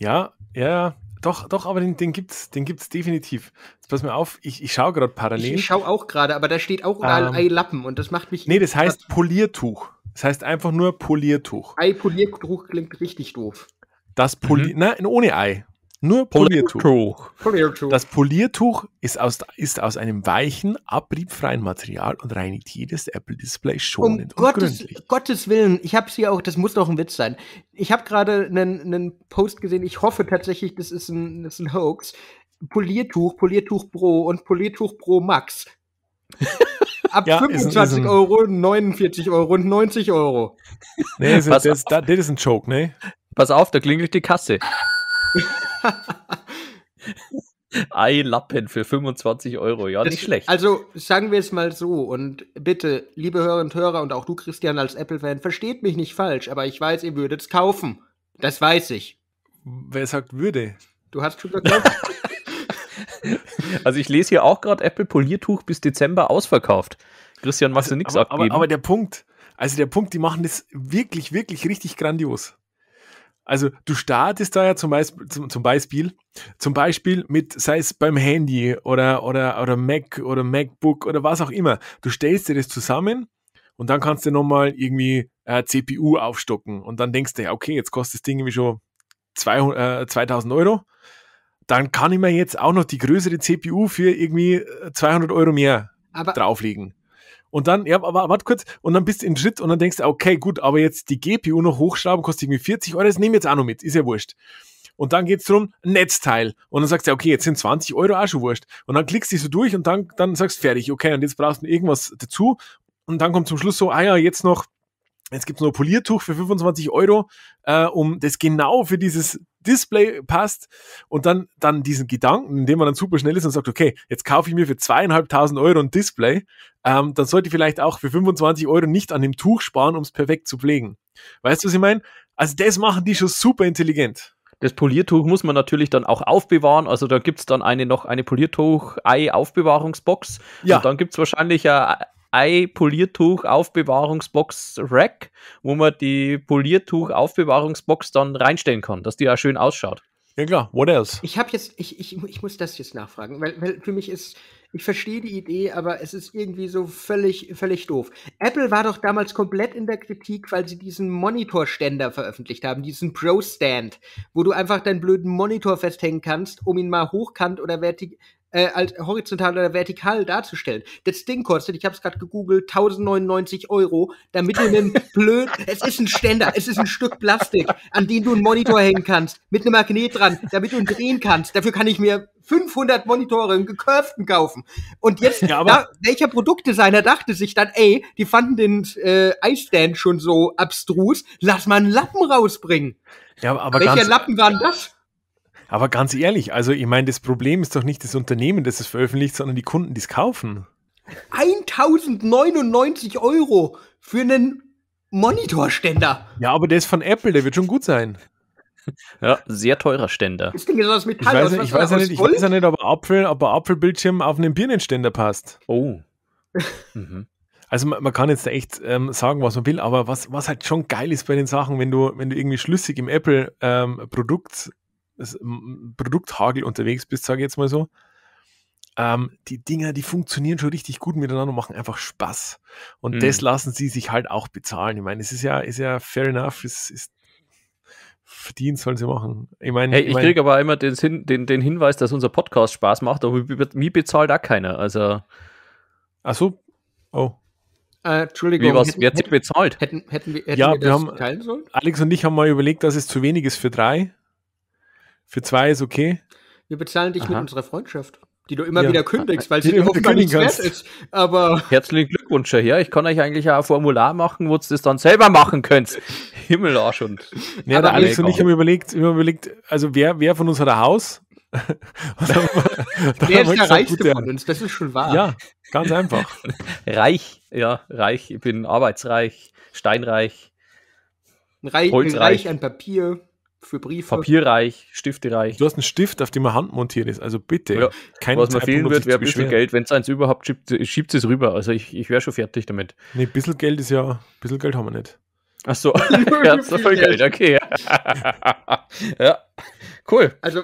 Ja, ja, doch, doch, aber den, den gibt's, den gibt's definitiv. Jetzt pass mir auf, ich, ich schaue gerade parallel. Ich, ich schaue auch gerade, aber da steht auch überall ähm, Eilappen und das macht mich. Nee, das heißt Poliertuch. Das heißt einfach nur Poliertuch. Ei Poliertuch klingt richtig doof. Das Polier, mhm. nein, ohne Ei. Nur Poliertuch. Poliertuch. Poliertuch. Das Poliertuch ist aus, ist aus einem weichen, abriebfreien Material und reinigt jedes Apple-Display schonend um und Gottes, gründlich. Gottes Willen, ich habe sie auch, das muss doch ein Witz sein. Ich habe gerade einen, einen Post gesehen, ich hoffe tatsächlich, das ist ein, das ist ein Hoax. Poliertuch, Poliertuch Pro und Poliertuch Pro Max Ab ja, 25 ist, ist Euro, 49 Euro und 90 Euro. Nee, ist, das, das, das, ist ein Joke, ne? Pass auf, da klingelt die Kasse. Ei Lappen für 25 Euro, ja, nicht schlecht. Also sagen wir es mal so und bitte, liebe Hörerinnen und Hörer und auch du, Christian, als Apple-Fan, versteht mich nicht falsch, aber ich weiß, ihr würdet es kaufen. Das weiß ich. Wer sagt würde? Du hast schon gekauft. Also ich lese hier auch gerade Apple Poliertuch bis Dezember ausverkauft. Christian, machst also, du nichts aber, abgeben. Aber, aber der Punkt, also der Punkt, die machen das wirklich, wirklich richtig grandios. Also du startest da ja zum Beispiel, zum, zum, Beispiel, zum Beispiel mit, sei es beim Handy oder, oder, oder Mac oder MacBook oder was auch immer. Du stellst dir das zusammen und dann kannst du nochmal irgendwie äh, CPU aufstocken und dann denkst du, ja, okay, jetzt kostet das Ding irgendwie schon 200, äh, 2000 Euro dann kann ich mir jetzt auch noch die größere CPU für irgendwie 200 äh, Euro mehr aber drauflegen. Und dann, ja, aber warte kurz, und dann bist du in Schritt und dann denkst du, okay, gut, aber jetzt die GPU noch hochschrauben, kostet irgendwie 40 Euro, das nehme ich jetzt auch noch mit, ist ja wurscht. Und dann geht es drum, Netzteil. Und dann sagst du, okay, jetzt sind 20 Euro auch schon wurscht. Und dann klickst du so durch und dann, dann sagst fertig, okay, und jetzt brauchst du irgendwas dazu. Und dann kommt zum Schluss so, ah ja, jetzt noch Jetzt gibt es nur Poliertuch für 25 Euro, äh, um das genau für dieses Display passt und dann, dann diesen Gedanken, indem man dann super schnell ist und sagt, okay, jetzt kaufe ich mir für zweieinhalbtausend Euro ein Display, ähm, dann sollte ich vielleicht auch für 25 Euro nicht an dem Tuch sparen, um es perfekt zu pflegen. Weißt du, was ich meine? Also das machen die schon super intelligent. Das Poliertuch muss man natürlich dann auch aufbewahren. Also da gibt es dann eine noch eine Poliertuch-Ei-Aufbewahrungsbox. Ja. Und dann gibt es wahrscheinlich ja ein Poliertuch-Aufbewahrungsbox-Rack, wo man die Poliertuch-Aufbewahrungsbox dann reinstellen kann, dass die auch schön ausschaut. Ja klar, what else? Ich habe jetzt, ich, ich, ich muss das jetzt nachfragen, weil, weil für mich ist, ich verstehe die Idee, aber es ist irgendwie so völlig, völlig doof. Apple war doch damals komplett in der Kritik, weil sie diesen Monitorständer veröffentlicht haben, diesen Pro-Stand, wo du einfach deinen blöden Monitor festhängen kannst, um ihn mal hochkant oder vertik äh, als horizontal oder vertikal darzustellen. Das Ding kostet, ich habe es gerade gegoogelt, 1099 Euro, damit du einem blöd, es ist ein Ständer, es ist ein Stück Plastik, an den du einen Monitor hängen kannst, mit einem Magnet dran, damit du ihn drehen kannst. Dafür kann ich mir 500 Monitore im Gekurften kaufen. Und jetzt, ja, da, welcher Produktdesigner dachte sich dann, ey, die fanden den äh, iStand schon so abstrus, lass mal einen Lappen rausbringen. Ja, aber welcher Lappen waren das? Aber ganz ehrlich, also ich meine, das Problem ist doch nicht das Unternehmen, das es veröffentlicht, sondern die Kunden, die es kaufen. 1099 Euro für einen Monitorständer. Ja, aber der ist von Apple, der wird schon gut sein. Ja, sehr teurer Ständer. Das Ding ist aus Metall. Ich weiß, ja, nicht, ich weiß nicht, ob ein, Apfel, ob ein Apfelbildschirm auf einen Birnenständer passt. Oh. mhm. Also man, man, kann jetzt echt ähm, sagen, was man will, aber was, was halt schon geil ist bei den Sachen, wenn du, wenn du irgendwie schlüssig im Apple-Produkt ähm, ähm, Produkthagel unterwegs bist, sage ich jetzt mal so. Ähm, die Dinger, die funktionieren schon richtig gut miteinander machen einfach Spaß. Und mhm. das lassen sie sich halt auch bezahlen. Ich meine, es ist ja, ist ja fair enough, es ist verdient, sollen sie machen. Ich meine, hey, ich, ich mein, kriege aber immer den, den, den, Hinweis, dass unser Podcast Spaß macht, aber mir bezahlt auch keiner. Also. Ach so? Oh. Äh, Entschuldigung. Wie, was, hätten, wer hat sich bezahlt? Hätten, hätten wir, hätten ja, wir, wir haben, Alex und ich haben mal überlegt, dass es zu wenig ist für drei. Für zwei ist okay. Wir bezahlen dich Aha. mit unserer Freundschaft, die du immer ja. wieder kündigst, weil sie dir offenbar nichts wert ist. Aber Herzlichen Glückwunsch, ja. Ich kann euch eigentlich auch ein Formular machen, wo du das dann selber machen könnt. Himmel, Arsch und. Ja, der Alex und ich haben überlegt, immer überlegt, also wer, wer von uns hat ein Haus? Wer ist der Reichste von uns? Das ist schon wahr. Ja, ganz einfach. reich, ja, reich. Ich bin arbeitsreich, steinreich, reich, holzreich. reich an Papier für Briefe. Papierreich, stiftereich. Du hast einen Stift, auf dem man Hand montiert ist. Also bitte. Ja. Kein Was man fehlen wird, wäre ein bisschen Geld. Wenn es eins überhaupt schiebt, äh, schiebt es rüber. Also ich, ich wäre schon fertig damit. Nee, ein bisschen Geld ist ja, ein bisschen Geld haben wir nicht. Ach so, ja, so viel Geld. Geld, okay. Ja. cool. Also,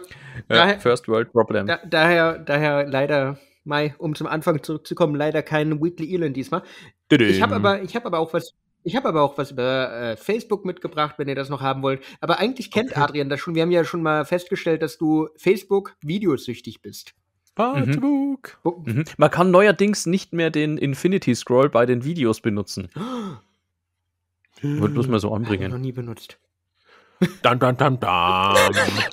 daher, First World Problem. Da, daher, daher leider, Mai, um zum Anfang zurückzukommen, leider kein Weekly Elon diesmal. Ich habe aber, hab aber auch was ich habe aber auch was über äh, Facebook mitgebracht, wenn ihr das noch haben wollt. Aber eigentlich kennt okay. Adrian das schon. Wir haben ja schon mal festgestellt, dass du Facebook-videosüchtig bist. Mhm. Facebook. Mhm. Mhm. Man kann neuerdings nicht mehr den Infinity Scroll bei den Videos benutzen. Wird bloß mal so anbringen. Ich Noch nie benutzt. Dann, dann, dann, dann.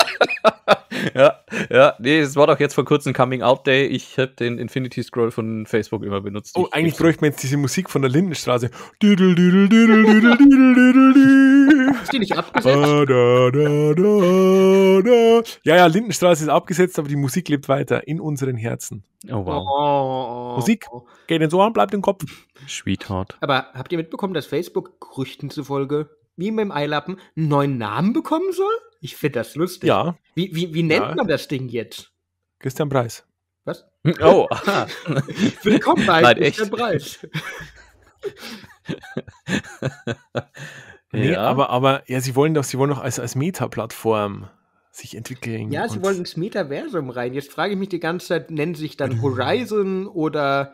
ja, ja, nee, es war doch jetzt vor kurzem Coming Out Day. Ich habe den Infinity Scroll von Facebook immer benutzt. Oh, eigentlich bräuchte man jetzt diese Musik von der Lindenstraße. Ist die nicht abgesetzt? Ja, ja, Lindenstraße ist abgesetzt, aber die Musik lebt weiter in unseren Herzen. Oh, wow. Oh. Musik geht ins Ohr und bleibt im Kopf. Sweetheart. Aber habt ihr mitbekommen, dass Facebook Gerüchten zufolge, wie mit dem Eilappen, einen neuen Namen bekommen soll? Ich finde das lustig. Ja. Wie, wie, wie nennt ja. man das Ding jetzt? Christian Preis. Was? Oh, aha. Willkommen bei Nein, Christian Preis. nee, ja. aber, aber ja, sie wollen doch, sie wollen doch als, als Meta-Plattform sich entwickeln. Ja, sie wollen ins Metaversum rein. Jetzt frage ich mich die ganze Zeit, nennen sie sich dann Horizon oder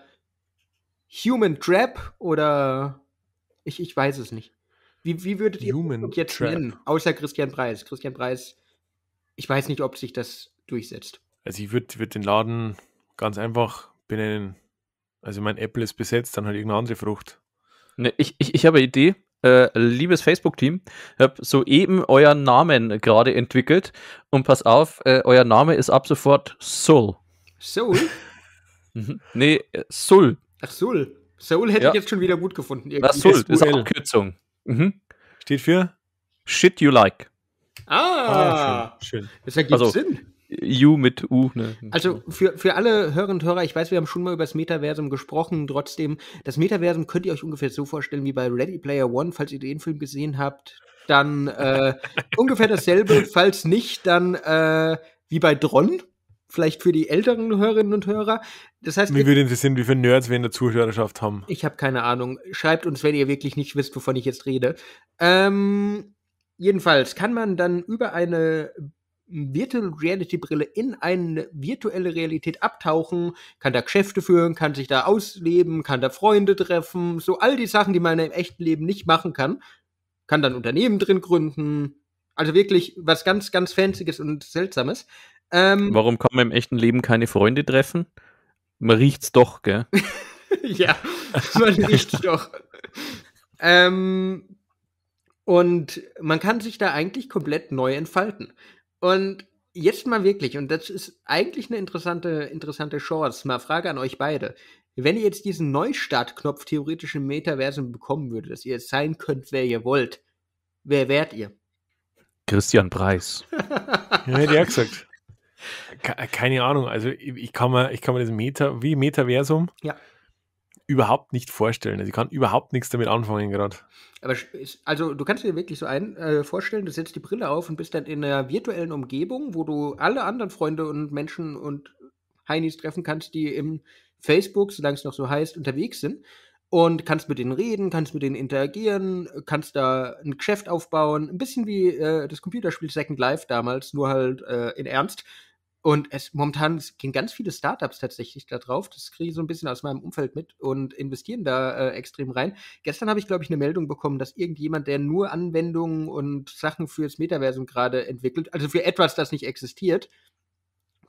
Human Trap oder ich, ich weiß es nicht. Wie, wie würdet ihr Human jetzt Trap. nennen? Außer Christian Preis. Christian Preis, ich weiß nicht, ob sich das durchsetzt. Also ich würde würd den Laden ganz einfach benennen. Also mein Apple ist besetzt, dann halt irgendeine andere Frucht. Ne, ich, ich, ich habe eine Idee. Äh, liebes Facebook-Team, ich habe soeben euren Namen gerade entwickelt und pass auf, äh, euer Name ist ab sofort Soul. Soul? Mhm. nee, äh, Soul. Ach, Soul. Soul hätte ja. ich jetzt schon wieder gut gefunden. Irgendwie. Na, Soul ist Abkürzung. Mhm. Steht für Shit You Like. Ah, ah schön. schön. Das ergibt also, Sinn. You mit U. Ne? Also für, für alle Hörerinnen und Hörer, ich weiß, wir haben schon mal über das Metaversum gesprochen, trotzdem, das Metaversum könnt ihr euch ungefähr so vorstellen wie bei Ready Player One, falls ihr den Film gesehen habt, dann äh, ungefähr dasselbe, falls nicht, dann äh, wie bei Dron vielleicht für die älteren Hörerinnen und Hörer. Das heißt, Mir würde interessieren, wie viele Nerds wir in der Zuhörerschaft haben. Ich habe keine Ahnung. Schreibt uns, wenn ihr wirklich nicht wisst, wovon ich jetzt rede. Ähm, jedenfalls kann man dann über eine Virtual Reality Brille in eine virtuelle Realität abtauchen, kann da Geschäfte führen, kann sich da ausleben, kann da Freunde treffen, so all die Sachen, die man im echten Leben nicht machen kann, kann dann Unternehmen drin gründen. Also wirklich was ganz, ganz Fancyes und Seltsames. Ähm, Warum kann man im echten Leben keine Freunde treffen? Man riecht's doch, gell? ja, man riecht's doch. Ähm, und man kann sich da eigentlich komplett neu entfalten. Und jetzt mal wirklich, und das ist eigentlich eine interessante, interessante Chance, mal Frage an euch beide. Wenn ihr jetzt diesen Neustartknopf theoretisch im Metaversum bekommen würdet, dass ihr jetzt sein könnt, wer ihr wollt, wer wärt ihr? Christian Preis. ja, hätte er gesagt. Keine Ahnung, also ich kann mir, ich kann mir das Meta, wie Metaversum ja. überhaupt nicht vorstellen. Also ich kann überhaupt nichts damit anfangen gerade. Aber also du kannst dir wirklich so ein äh, vorstellen, du setzt die Brille auf und bist dann in einer virtuellen Umgebung, wo du alle anderen Freunde und Menschen und Heinis treffen kannst, die im Facebook, solange es noch so heißt, unterwegs sind und kannst mit denen reden, kannst mit denen interagieren, kannst da ein Geschäft aufbauen. Ein bisschen wie äh, das Computerspiel Second Life damals, nur halt äh, in Ernst. Und es, momentan gehen ganz viele Startups tatsächlich da drauf. Das kriege ich so ein bisschen aus meinem Umfeld mit und investieren da äh, extrem rein. Gestern habe ich, glaube ich, eine Meldung bekommen, dass irgendjemand, der nur Anwendungen und Sachen fürs Metaversum gerade entwickelt, also für etwas, das nicht existiert,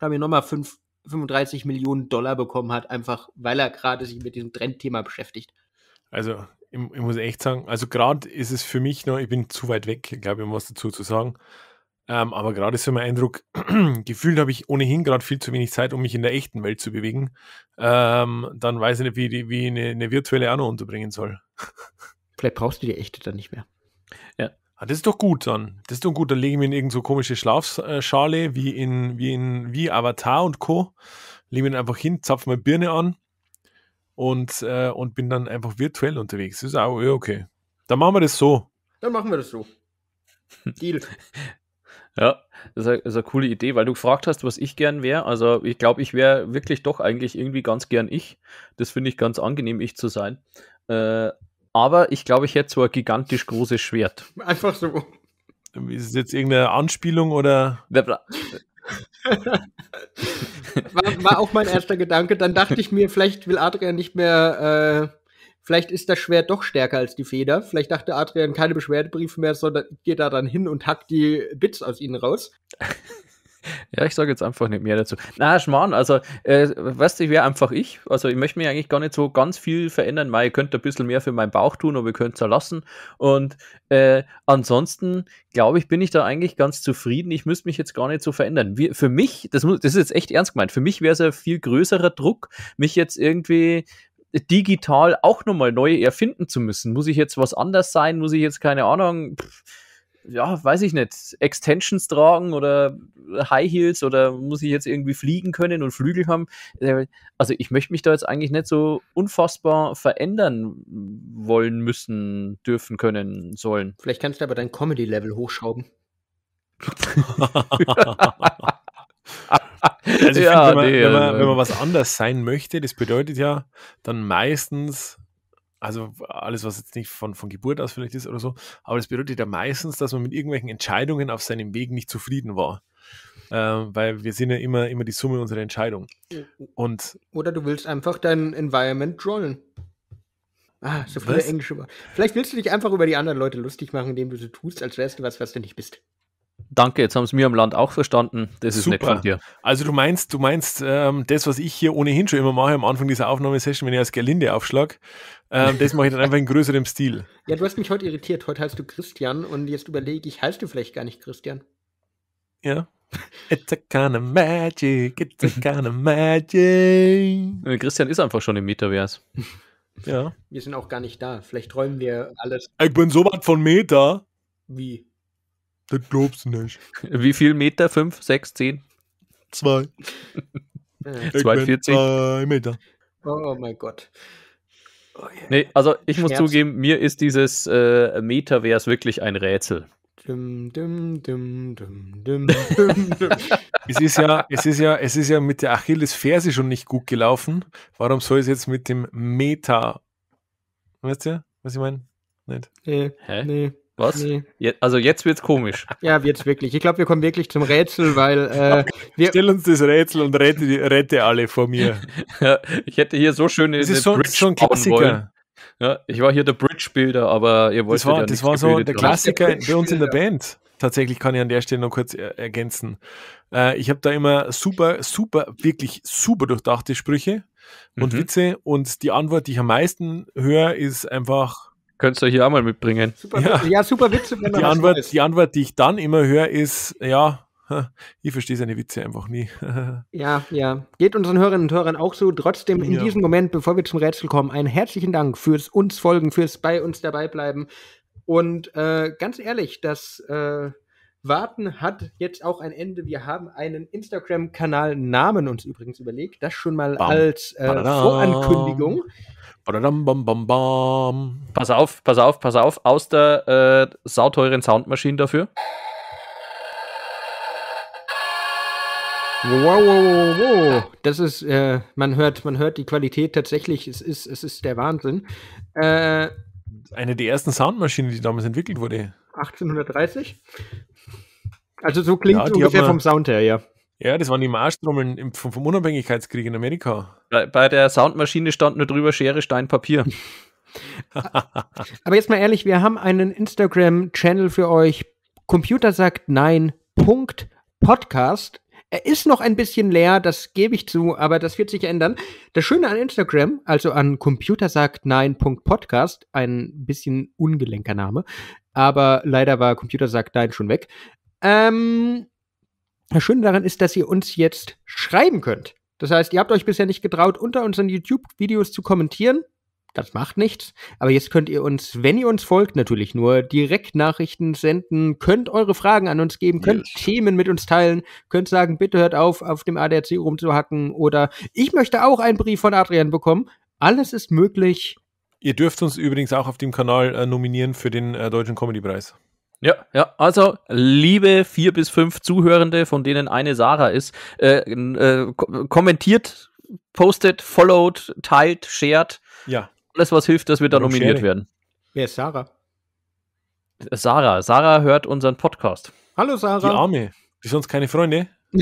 da mir nochmal 35 Millionen Dollar bekommen hat, einfach weil er gerade sich mit diesem Trendthema beschäftigt. Also, ich, ich muss echt sagen, also gerade ist es für mich noch, ich bin zu weit weg, glaube ich, um was dazu zu sagen. Ähm, aber gerade ist so mein Eindruck, gefühlt habe ich ohnehin gerade viel zu wenig Zeit, um mich in der echten Welt zu bewegen. Ähm, dann weiß ich nicht, wie, die, wie eine, eine, virtuelle auch noch unterbringen soll. Vielleicht brauchst du die echte dann nicht mehr. Ja. Ah, das ist doch gut dann. Das ist doch gut. Dann lege ich mir in irgendeine so komische Schlafschale äh, wie in, wie in wie Avatar und Co. Lege mir einfach hin, zapfe meine Birne an und, äh, und bin dann einfach virtuell unterwegs. Das ist auch okay. Dann machen wir das so. Dann machen wir das so. Deal. Ja, das ist, eine, das ist, eine, coole Idee, weil du gefragt hast, was ich gern wäre. Also ich glaube, ich wäre wirklich doch eigentlich irgendwie ganz gern ich. Das finde ich ganz angenehm, ich zu sein. Äh, aber ich glaube, ich hätte so ein gigantisch großes Schwert. Einfach so. Ist es jetzt irgendeine Anspielung oder? war, war, auch mein erster Gedanke. Dann dachte ich mir, vielleicht will Adrian nicht mehr äh, Vielleicht ist das Schwert doch stärker als die Feder. Vielleicht dachte Adrian keine Beschwerdebriefe mehr, sondern geht da dann hin und hackt die Bits aus ihnen raus. Ja, ich sage jetzt einfach nicht mehr dazu. Na, Schmarrn, also, äh, weißt du, ich wäre einfach ich. Also, ich möchte mich eigentlich gar nicht so ganz viel verändern. weil ihr könnt ein bisschen mehr für meinen Bauch tun, aber ihr könnt es ja lassen. Und äh, ansonsten, glaube ich, bin ich da eigentlich ganz zufrieden. Ich müsste mich jetzt gar nicht so verändern. Wie, für mich, das, muss, das ist jetzt echt ernst gemeint, für mich wäre es ein viel größerer Druck, mich jetzt irgendwie digital auch nochmal neu erfinden zu müssen. Muss ich jetzt was anders sein? Muss ich jetzt keine Ahnung, pff, ja, weiß ich nicht, Extensions tragen oder High Heels oder muss ich jetzt irgendwie fliegen können und Flügel haben? Äh, also ich möchte mich da jetzt eigentlich nicht so unfassbar verändern wollen, müssen, dürfen, können, sollen. Vielleicht kannst du aber dein Comedy-Level hochschrauben. also ja, find, wenn, man, nee, wenn, man, also wenn man was anders sein möchte, das bedeutet ja dann meistens, also alles, was jetzt nicht von, von Geburt aus vielleicht ist oder so, aber das bedeutet ja meistens, dass man mit irgendwelchen Entscheidungen auf seinem Weg nicht zufrieden war. Äh, weil wir sind ja immer, immer die Summe unserer Entscheidungen. Und oder du willst einfach dein Environment trollen. Ah, so viele was? englische Worte. Vielleicht willst du dich einfach über die anderen Leute lustig machen, indem du so tust, als wärst du was, was du nicht bist. Danke, jetzt haben es mir am Land auch verstanden. Das ist Super. nett von dir. Also du meinst, du meinst ähm, das, was ich hier ohnehin schon immer mache am Anfang dieser Aufnahmesession, wenn ich als Gelinde aufschlag, ähm, das mache ich dann einfach in größerem Stil. Ja, du hast mich heute irritiert. Heute heißt du Christian und jetzt überlege ich, heißt du vielleicht gar nicht Christian? Ja. It's a kind of magic, it's a kind of magic. Äh, Christian ist einfach schon im Metaverse. Ja. Wir sind auch gar nicht da. Vielleicht träumen wir alles. Ich bin so weit von Meta. Wie? Das glaubst du nicht. Wie viel Meter? 5, 6, 10? 2. 240? Meter. Oh mein Gott. Oh yeah. Nee, also ich Schmerz. muss zugeben, mir ist dieses äh, Metaverse wirklich ein Rätsel. dum, dum, dum, dum, dum, dum. es ist ja, es ist ja, es ist ja mit der Achillesferse schon nicht gut gelaufen. Warum soll es jetzt mit dem Meta? Weißt du, was ich meine? Nicht. Nee, Hä? nee. Was? Nee. Je also jetzt wird's komisch. Ja, wird's wirklich. Ich glaube, wir kommen wirklich zum Rätsel, weil äh, wir Stell uns das Rätsel und rette, rette alle vor mir. ich hätte hier so schöne das ist so, Bridge so ein Klassiker. Ja, ich war hier der Bridge-Builder, aber ihr wollt Das war, ja das war so der Klassiker der bei uns in der Band. Tatsächlich kann ich an der Stelle noch kurz er äh, ergänzen. Äh, ich habe da immer super, super, wirklich super durchdachte Sprüche und mhm. Witze und die Antwort, die ich am meisten höre, ist einfach Könntest du hier auch mal mitbringen. Super, ja. ja super Witze. Wenn man die, Antwort, die Antwort, die ich dann immer höre, ist, ja, ich verstehe seine Witze einfach nie. ja, ja. Geht unseren Hörerinnen und Hörern auch so. Trotzdem in ja. diesem Moment, bevor wir zum Rätsel kommen, einen herzlichen Dank fürs uns folgen, fürs bei uns dabei bleiben. Und äh, ganz ehrlich, das äh, Warten hat jetzt auch ein Ende. Wir haben einen Instagram-Kanal-Namen uns übrigens überlegt. Das schon mal bam. als äh, Vorankündigung. Badadam, bam, bam, bam. Pass auf, pass auf, pass auf. Aus der äh, sauteuren Soundmaschine dafür. Wow, wow, wow, wow. Das ist, äh, man hört, man hört die Qualität tatsächlich. Es ist, es ist der Wahnsinn. Äh, Eine der ersten Soundmaschinen, die damals entwickelt wurde. 1830. Also so klingt ja, ungefähr man, vom Sound her, ja. Ja, das waren die Marschtrommeln vom, vom, Unabhängigkeitskrieg in Amerika. Bei, bei der Soundmaschine stand nur drüber Schere, Stein, Papier. Aber jetzt mal ehrlich, wir haben einen Instagram-Channel für euch. Computer sagt nein. Punkt Podcast. Er ist noch ein bisschen leer, das gebe ich zu, aber das wird sich ändern. Das Schöne an Instagram, also an Computer sagt nein. ein bisschen ungelenker Name, aber leider war Computer sagt nein schon weg. Ähm, das Schöne daran ist, dass ihr uns jetzt schreiben könnt. Das heißt, ihr habt euch bisher nicht getraut, unter unseren YouTube-Videos zu kommentieren. Das macht nichts. Aber jetzt könnt ihr uns, wenn ihr uns folgt, natürlich nur direkt Nachrichten senden, könnt eure Fragen an uns geben, könnt yes. Themen mit uns teilen, könnt sagen, bitte hört auf, auf dem ADAC rumzuhacken oder ich möchte auch einen Brief von Adrian bekommen. Alles ist möglich. Ihr dürft uns übrigens auch auf dem Kanal äh, nominieren für den äh, Deutschen Comedy-Preis. Ja, ja, also liebe vier bis fünf Zuhörende, von denen eine Sarah ist, äh, äh, kommentiert, postet, followed, teilt, shared. Ja. Alles, was hilft, dass wir da Warum nominiert sharing? werden. Wer ist Sarah? Sarah. Sarah hört unseren Podcast. Hallo Sarah. Die Arme. Die sonst keine Freunde.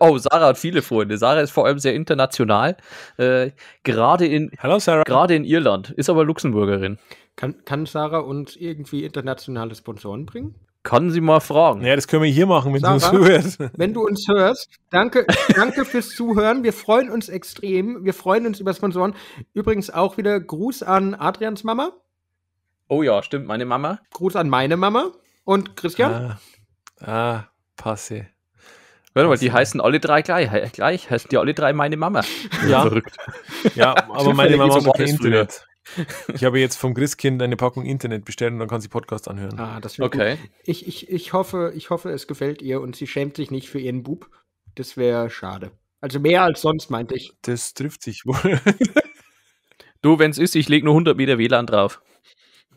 oh, Sarah hat viele Freunde. Sarah ist vor allem sehr international. Äh, gerade in Hallo Sarah. Gerade in Irland, ist aber Luxemburgerin. Kann, kann Sarah uns irgendwie internationale Sponsoren bringen? Kann sie mal fragen. Ja, das können wir hier machen, wenn Sarah, du uns hörst. Wenn du uns hörst, danke, danke fürs Zuhören. Wir freuen uns extrem. Wir freuen uns über Sponsoren. Übrigens auch wieder Gruß an Adrians Mama. Oh ja, stimmt, meine Mama. Gruß an meine Mama. Und Christian? Ah, ah passe. Warte mal, die heißen alle drei gleich. gleich heißen die alle drei meine Mama. Ja. Verrückt. Ja, aber meine Mama hat kein Internet. Ich habe jetzt vom Christkind eine Packung Internet bestellt und dann kann sie Podcast anhören. Ah, das wäre okay. Gut. Ich, ich, ich, hoffe, ich hoffe, es gefällt ihr und sie schämt sich nicht für ihren Bub. Das wäre schade. Also mehr als sonst, meinte ich. Das trifft sich wohl. du, wenn es ist, ich lege nur 100 Meter WLAN drauf.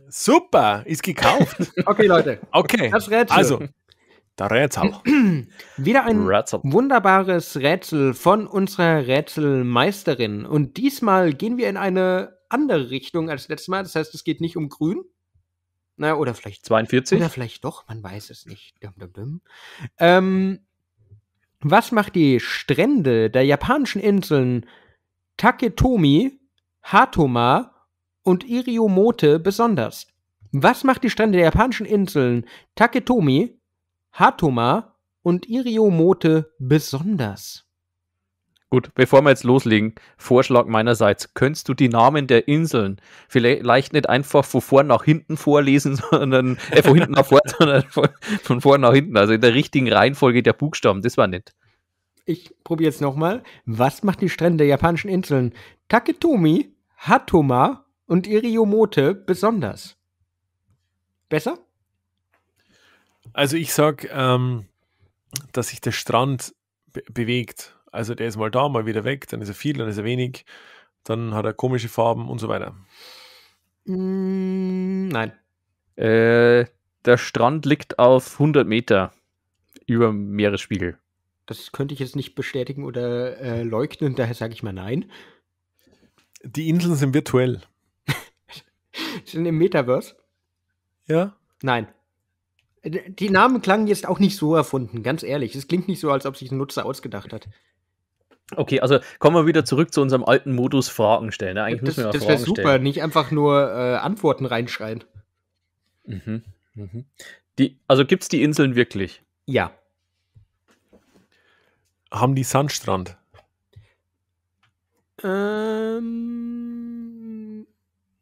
Super, ist gekauft. okay, Leute. Okay. Das Rätsel. Also, der Rätsel. Wieder ein Rätsel. wunderbares Rätsel von unserer Rätselmeisterin. Und diesmal gehen wir in eine andere Richtung als letztes Mal. Das heißt, es geht nicht um grün. Na, oder vielleicht 42? Oder vielleicht doch, man weiß es nicht. Dum, dum, dum. Ähm, was macht die Strände der japanischen Inseln Taketomi, Hatoma und Iriomote besonders? Was macht die Strände der japanischen Inseln Taketomi, Hatoma und Iriomote besonders? Gut, bevor wir jetzt loslegen, Vorschlag meinerseits. Könntest du die Namen der Inseln vielleicht nicht einfach von vorn nach hinten vorlesen, sondern äh, von hinten nach vorn, sondern von, von vorn nach hinten, also in der richtigen Reihenfolge der Buchstaben. Das war nett. Ich probiere jetzt nochmal. Was macht die Strände der japanischen Inseln Taketomi, Hatoma und Iriomote besonders? Besser? Also ich sag, ähm, dass sich der Strand be bewegt also der ist mal da, mal wieder weg, dann ist er viel, dann ist er wenig, dann hat er komische Farben und so weiter. Mm, nein. Äh, der Strand liegt auf 100 Meter über Meeresspiegel. Das könnte ich jetzt nicht bestätigen oder äh, leugnen, daher sage ich mal nein. Die Inseln sind virtuell. sind im Metaverse? Ja. Nein. Äh, die Namen klangen jetzt auch nicht so erfunden, ganz ehrlich. Es klingt nicht so, als ob sich ein Nutzer ausgedacht hat. Okay, also kommen wir wieder zurück zu unserem alten Modus Fragen stellen. Ne? Eigentlich das müssen wir das wäre super, stellen. nicht einfach nur äh, Antworten reinschreien. Mhm, mhm. Die, also gibt es die Inseln wirklich? Ja. Haben die Sandstrand? Ähm,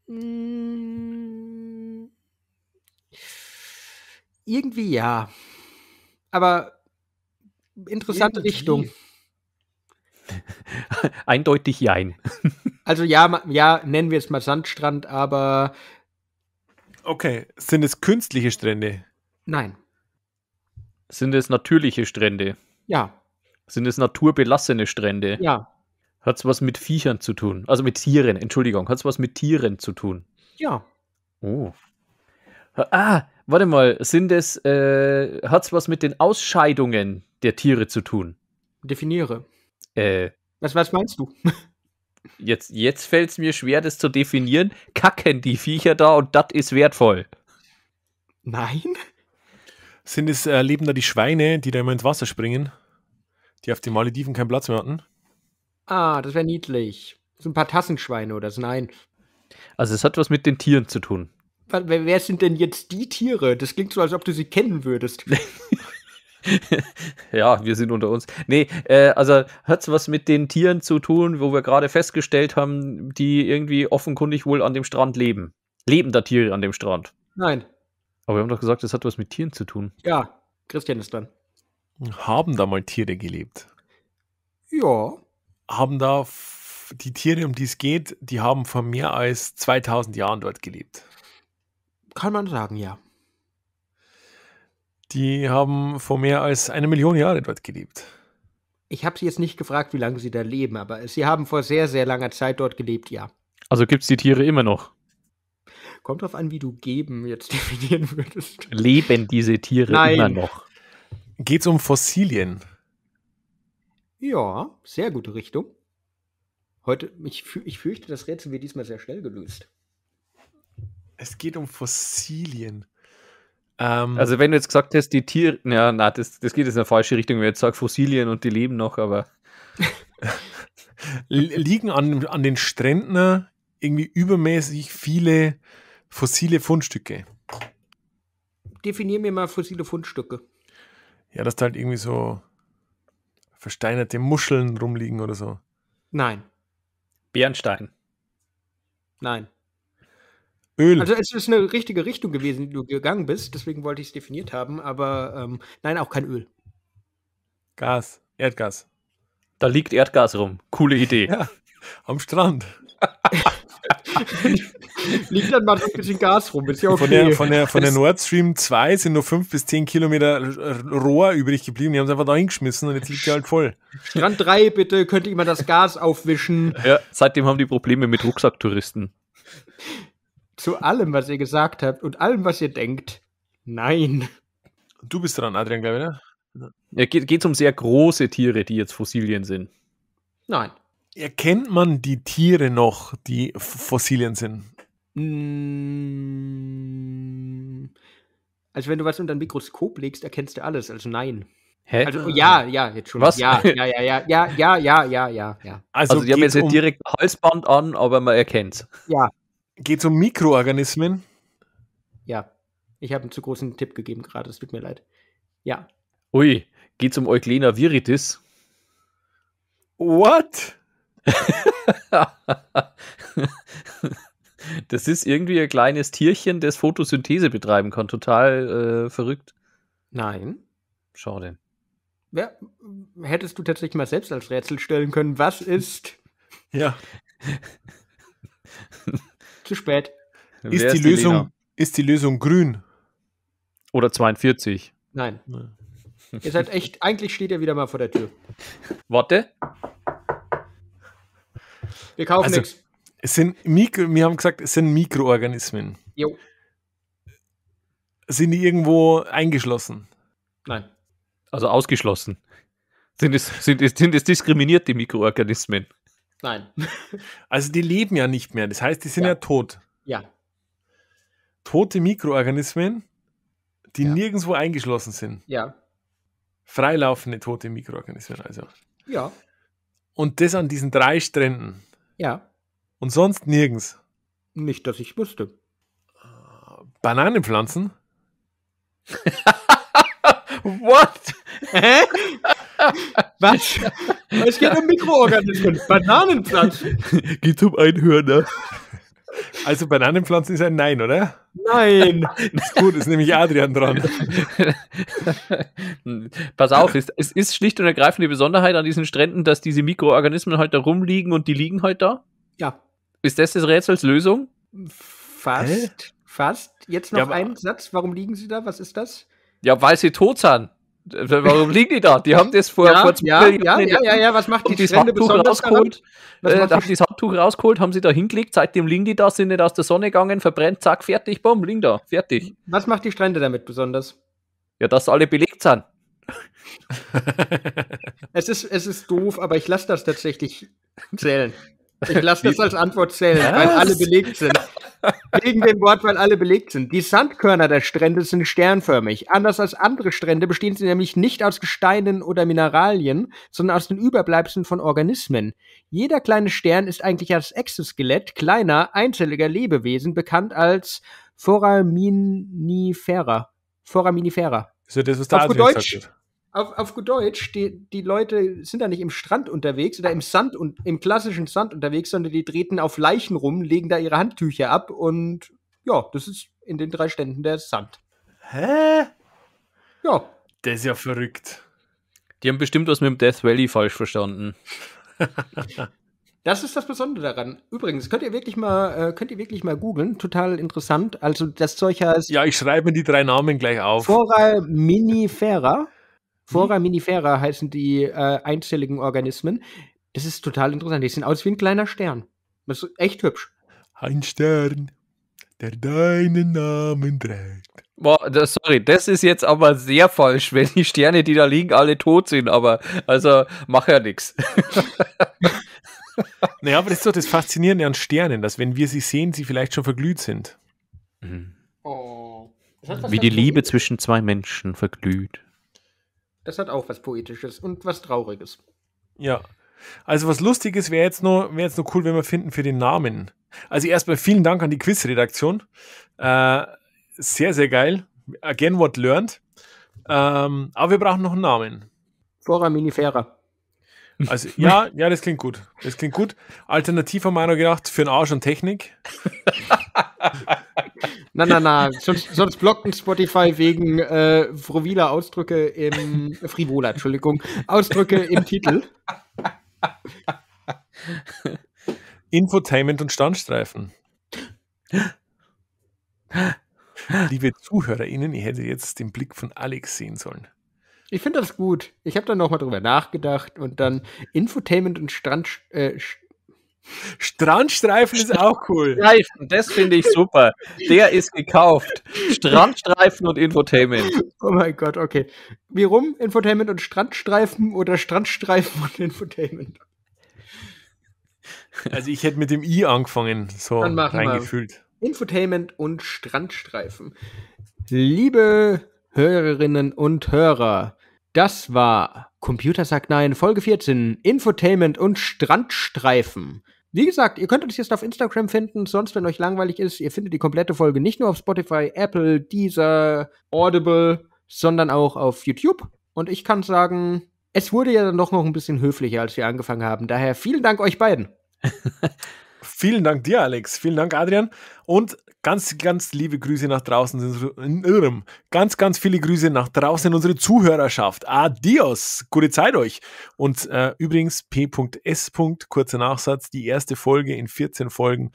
mm, irgendwie ja. Aber interessante irgendwie. Richtung. Eindeutig jein. also ja, ja, nennen wir es mal Sandstrand, aber. Okay, sind es künstliche Strände? Nein. Sind es natürliche Strände? Ja. Sind es naturbelassene Strände? Ja. Hat es was mit Viechern zu tun? Also mit Tieren, Entschuldigung. Hat es was mit Tieren zu tun? Ja. Oh. Ah, warte mal. Sind es, äh, hat es was mit den Ausscheidungen der Tiere zu tun? Definiere. Äh, was, was meinst du? Jetzt, jetzt fällt es mir schwer, das zu definieren. Kacken die Viecher da und das ist wertvoll. Nein? Sind es äh, leben da die Schweine, die da immer ins Wasser springen, die auf den Malediven keinen Platz mehr hatten? Ah, das wäre niedlich. So ein paar Tassenschweine oder so. Nein. Also es hat was mit den Tieren zu tun. Wer, wer sind denn jetzt die Tiere? Das klingt so, als ob du sie kennen würdest. ja, wir sind unter uns. Nee, äh, also hat es was mit den Tieren zu tun, wo wir gerade festgestellt haben, die irgendwie offenkundig wohl an dem Strand leben. Lebender Tiere an dem Strand. Nein. Aber wir haben doch gesagt, es hat was mit Tieren zu tun. Ja, Christian ist dran. Haben da mal Tiere gelebt? Ja. Haben da die Tiere, um die es geht, die haben vor mehr als 2000 Jahren dort gelebt? Kann man sagen, ja. Die haben vor mehr als eine Million Jahren dort gelebt. Ich habe sie jetzt nicht gefragt, wie lange sie da leben, aber sie haben vor sehr, sehr langer Zeit dort gelebt, ja. Also gibt es die Tiere immer noch? Kommt drauf an, wie du geben jetzt definieren würdest. Leben diese Tiere Nein. immer noch? Geht es um Fossilien? Ja, sehr gute Richtung. Heute, ich, ich fürchte, das Rätsel wird diesmal sehr schnell gelöst. Es geht um Fossilien. Ähm, also wenn du jetzt gesagt hast, die Tiere, ja, na, das, das geht jetzt in eine falsche Richtung, wenn ich jetzt sage Fossilien und die leben noch, aber... liegen an, an den Stränden irgendwie übermäßig viele fossile Fundstücke. Definier mir mal fossile Fundstücke. Ja, dass da halt irgendwie so versteinerte Muscheln rumliegen oder so. Nein. Bernstein. Nein. Öl. Also es ist eine richtige Richtung gewesen, die du gegangen bist, deswegen wollte ich es definiert haben, aber ähm, nein, auch kein Öl. Gas, Erdgas. Da liegt Erdgas rum. Coole Idee. Ja, am Strand. liegt dann mal so ein bisschen Gas rum. Ist ja okay. Von der, von der, von der Nord Stream 2 sind nur 5 bis 10 Kilometer Rohr übrig geblieben. Die haben es einfach da hingeschmissen und jetzt liegt die halt voll. Strand 3, bitte, könnte jemand das Gas aufwischen. Ja, seitdem haben die Probleme mit Rucksacktouristen zu allem, was ihr gesagt habt und allem, was ihr denkt. Nein. Du bist dran, Adrian, glaube ich, ne? Ja, geht es um sehr große Tiere, die jetzt Fossilien sind? Nein. Erkennt man die Tiere noch, die Fossilien sind? Mm. Also wenn du was unter ein Mikroskop legst, erkennst du alles. Also nein. Hä? Also ja, ja, jetzt schon. Was? Ja, ja, ja, ja, ja, ja, ja, ja, ja. Also, also die haben jetzt um... direkt ein Halsband an, aber man erkennt es. Ja, Geht es um Mikroorganismen? Ja. Ich habe einen zu großen Tipp gegeben gerade, es tut mir leid. Ja. Ui, geht es um Euglena viritis? What? das ist irgendwie ein kleines Tierchen, das Photosynthese betreiben kann. Total äh, verrückt. Nein. Schade. Ja, hättest du tatsächlich mal selbst als Rätsel stellen können, was ist? ja. Zu spät. Ist die, ist die, Lösung, ist die Lösung grün? Oder 42? Nein. Ihr seid echt, eigentlich steht ihr wieder mal vor der Tür. Warte. Wir kaufen also, nichts. Es sind Mikro, wir haben gesagt, es sind Mikroorganismen. Jo. Sind die irgendwo eingeschlossen? Nein. Also ausgeschlossen. Sind es, sind es, sind es diskriminierte Mikroorganismen? Nein. Also die leben ja nicht mehr. Das heißt, die sind ja, ja tot. Ja. Tote Mikroorganismen, die ja. nirgendwo eingeschlossen sind. Ja. Freilaufende tote Mikroorganismen also. Ja. Und das an diesen drei Stränden. Ja. Und sonst nirgends. Nicht, dass ich wusste. Bananenpflanzen? What? Hä? Was? Es geht um Mikroorganismen. Bananenpflanzen. Geht um Einhörner. Also Bananenpflanzen ist ein Nein, oder? Nein. Ist gut, ist nämlich Adrian dran. Pass auf, es, es ist schlicht und ergreifend die Besonderheit an diesen Stränden, dass diese Mikroorganismen heute rumliegen und die liegen heute da? Ja. Ist das das Rätsels Lösung? Fast. Hä? Fast. Jetzt noch ja, ein Satz. Warum liegen sie da? Was ist das? Ja, weil sie tot sind. Warum liegen die da? Die haben das vor, ja, vor zwei ja, ja, ja, ja, ja, was macht die Strände besonders daran? Was äh, haben das Handtuch rausgeholt, haben sie da hingelegt, seitdem liegen die da, sind nicht aus der Sonne gegangen, verbrennt, zack, fertig, bumm, liegen da, fertig. Was macht die Strände damit besonders? Ja, dass alle belegt sind. es, ist, es ist doof, aber ich lasse das tatsächlich zählen. Ich lasse das als Antwort zählen, was? weil alle belegt sind. Wegen dem weil alle belegt sind. Die Sandkörner der Strände sind sternförmig. Anders als andere Strände bestehen sie nämlich nicht aus Gesteinen oder Mineralien, sondern aus den Überbleibseln von Organismen. Jeder kleine Stern ist eigentlich als Exoskelett kleiner, einzelliger Lebewesen bekannt als Foraminifera. Foraminifera. So, das ist der Auf Deutsch, auf, auf gut Deutsch, die, die Leute sind da nicht im Strand unterwegs oder im Sand und im klassischen Sand unterwegs, sondern die treten auf Leichen rum, legen da ihre Handtücher ab und ja, das ist in den drei Ständen der Sand. Hä? Ja. Der ist ja verrückt. Die haben bestimmt was mit dem Death Valley falsch verstanden. Das ist das Besondere daran. Übrigens, könnt ihr wirklich mal, äh, mal googeln. Total interessant. Also das Zeug heißt. Ja, ich schreibe mir die drei Namen gleich auf. Fora Minifera. Mhm. Fora minifera heißen die äh, einzelligen Organismen. Das ist total interessant. Die sehen aus wie ein kleiner Stern. Das ist echt hübsch. Ein Stern, der deinen Namen trägt. Boah, das, sorry, das ist jetzt aber sehr falsch, wenn die Sterne, die da liegen, alle tot sind. Aber also mach ja nichts. Naja, aber das ist doch das Faszinierende an Sternen, dass wenn wir sie sehen, sie vielleicht schon verglüht sind. Mhm. Oh. Wie die Liebe zwischen zwei Menschen verglüht. Das hat auch was Poetisches und was Trauriges. Ja. Also was Lustiges wäre jetzt, nur, wär jetzt nur cool, wenn wir finden für den Namen. Also erstmal vielen Dank an die Quizredaktion. Äh, sehr, sehr geil. Again what learned. Ähm, aber wir brauchen noch einen Namen. Fora Minifera. Also, ja, ja, das klingt gut. Das klingt gut. Alternativ haben wir noch gedacht, für den Arsch und Technik. nein, nein, nein. Sonst, sonst blocken Spotify wegen äh, frivoler Ausdrücke im äh, Frivola, Entschuldigung. Ausdrücke im Titel. Infotainment und Standstreifen. Liebe ZuhörerInnen, ich hätte jetzt den Blick von Alex sehen sollen. Ich finde das gut. Ich habe dann nochmal drüber nachgedacht und dann Infotainment und Strand. Äh, Strandstreifen ist auch cool. Streifen, das finde ich super. Der ist gekauft. Strandstreifen und Infotainment. Oh mein Gott, okay. Wie rum? Infotainment und Strandstreifen oder Strandstreifen und Infotainment? Also ich hätte mit dem I angefangen, so reingefühlt. Infotainment und Strandstreifen. Liebe Hörerinnen und Hörer, das war Computer sagt nein, Folge 14, Infotainment und Strandstreifen. Wie gesagt, ihr könnt uns jetzt auf Instagram finden, sonst wenn euch langweilig ist, ihr findet die komplette Folge nicht nur auf Spotify, Apple, Deezer, Audible, sondern auch auf YouTube. Und ich kann sagen, es wurde ja dann doch noch ein bisschen höflicher, als wir angefangen haben. Daher vielen Dank euch beiden. vielen Dank dir, Alex. Vielen Dank, Adrian. Und Ganz, ganz liebe Grüße nach draußen. Ganz, ganz viele Grüße nach draußen in unsere Zuhörerschaft. Adios. Gute Zeit euch. Und äh, übrigens p.s. Kurzer Nachsatz. Die erste Folge in 14 Folgen,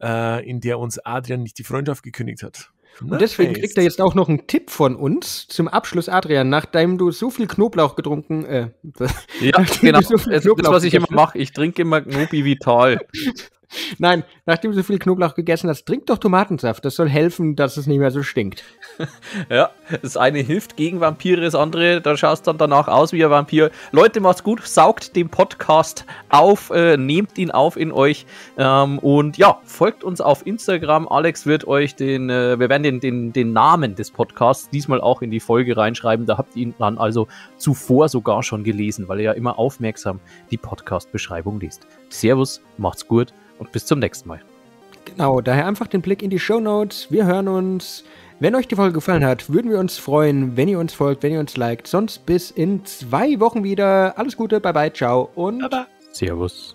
äh, in der uns Adrian nicht die Freundschaft gekündigt hat. Und deswegen kriegt er jetzt auch noch einen Tipp von uns zum Abschluss, Adrian, nachdem du so viel Knoblauch getrunken äh, Ja, genau. So das, was ich immer mache, ich trinke immer Knobi Vital. Nein, nachdem du so viel Knoblauch gegessen hast, trink doch Tomatensaft. Das soll helfen, dass es nicht mehr so stinkt. ja, das eine hilft gegen Vampire, das andere, da schaust du dann danach aus wie ein Vampir. Leute, macht's gut, saugt den Podcast auf, äh, nehmt ihn auf in euch ähm, und ja, folgt uns auf Instagram. Alex wird euch den, äh, wir werden den, den, den Namen des Podcasts diesmal auch in die Folge reinschreiben. Da habt ihr ihn dann also zuvor sogar schon gelesen, weil er ja immer aufmerksam die Podcast-Beschreibung liest. Servus, macht's gut und bis zum nächsten Mal. Genau, daher einfach den Blick in die Show Notes. Wir hören uns. Wenn euch die Folge gefallen hat, würden wir uns freuen, wenn ihr uns folgt, wenn ihr uns liked. Sonst bis in zwei Wochen wieder. Alles Gute, bye bye, ciao und Baba. Servus.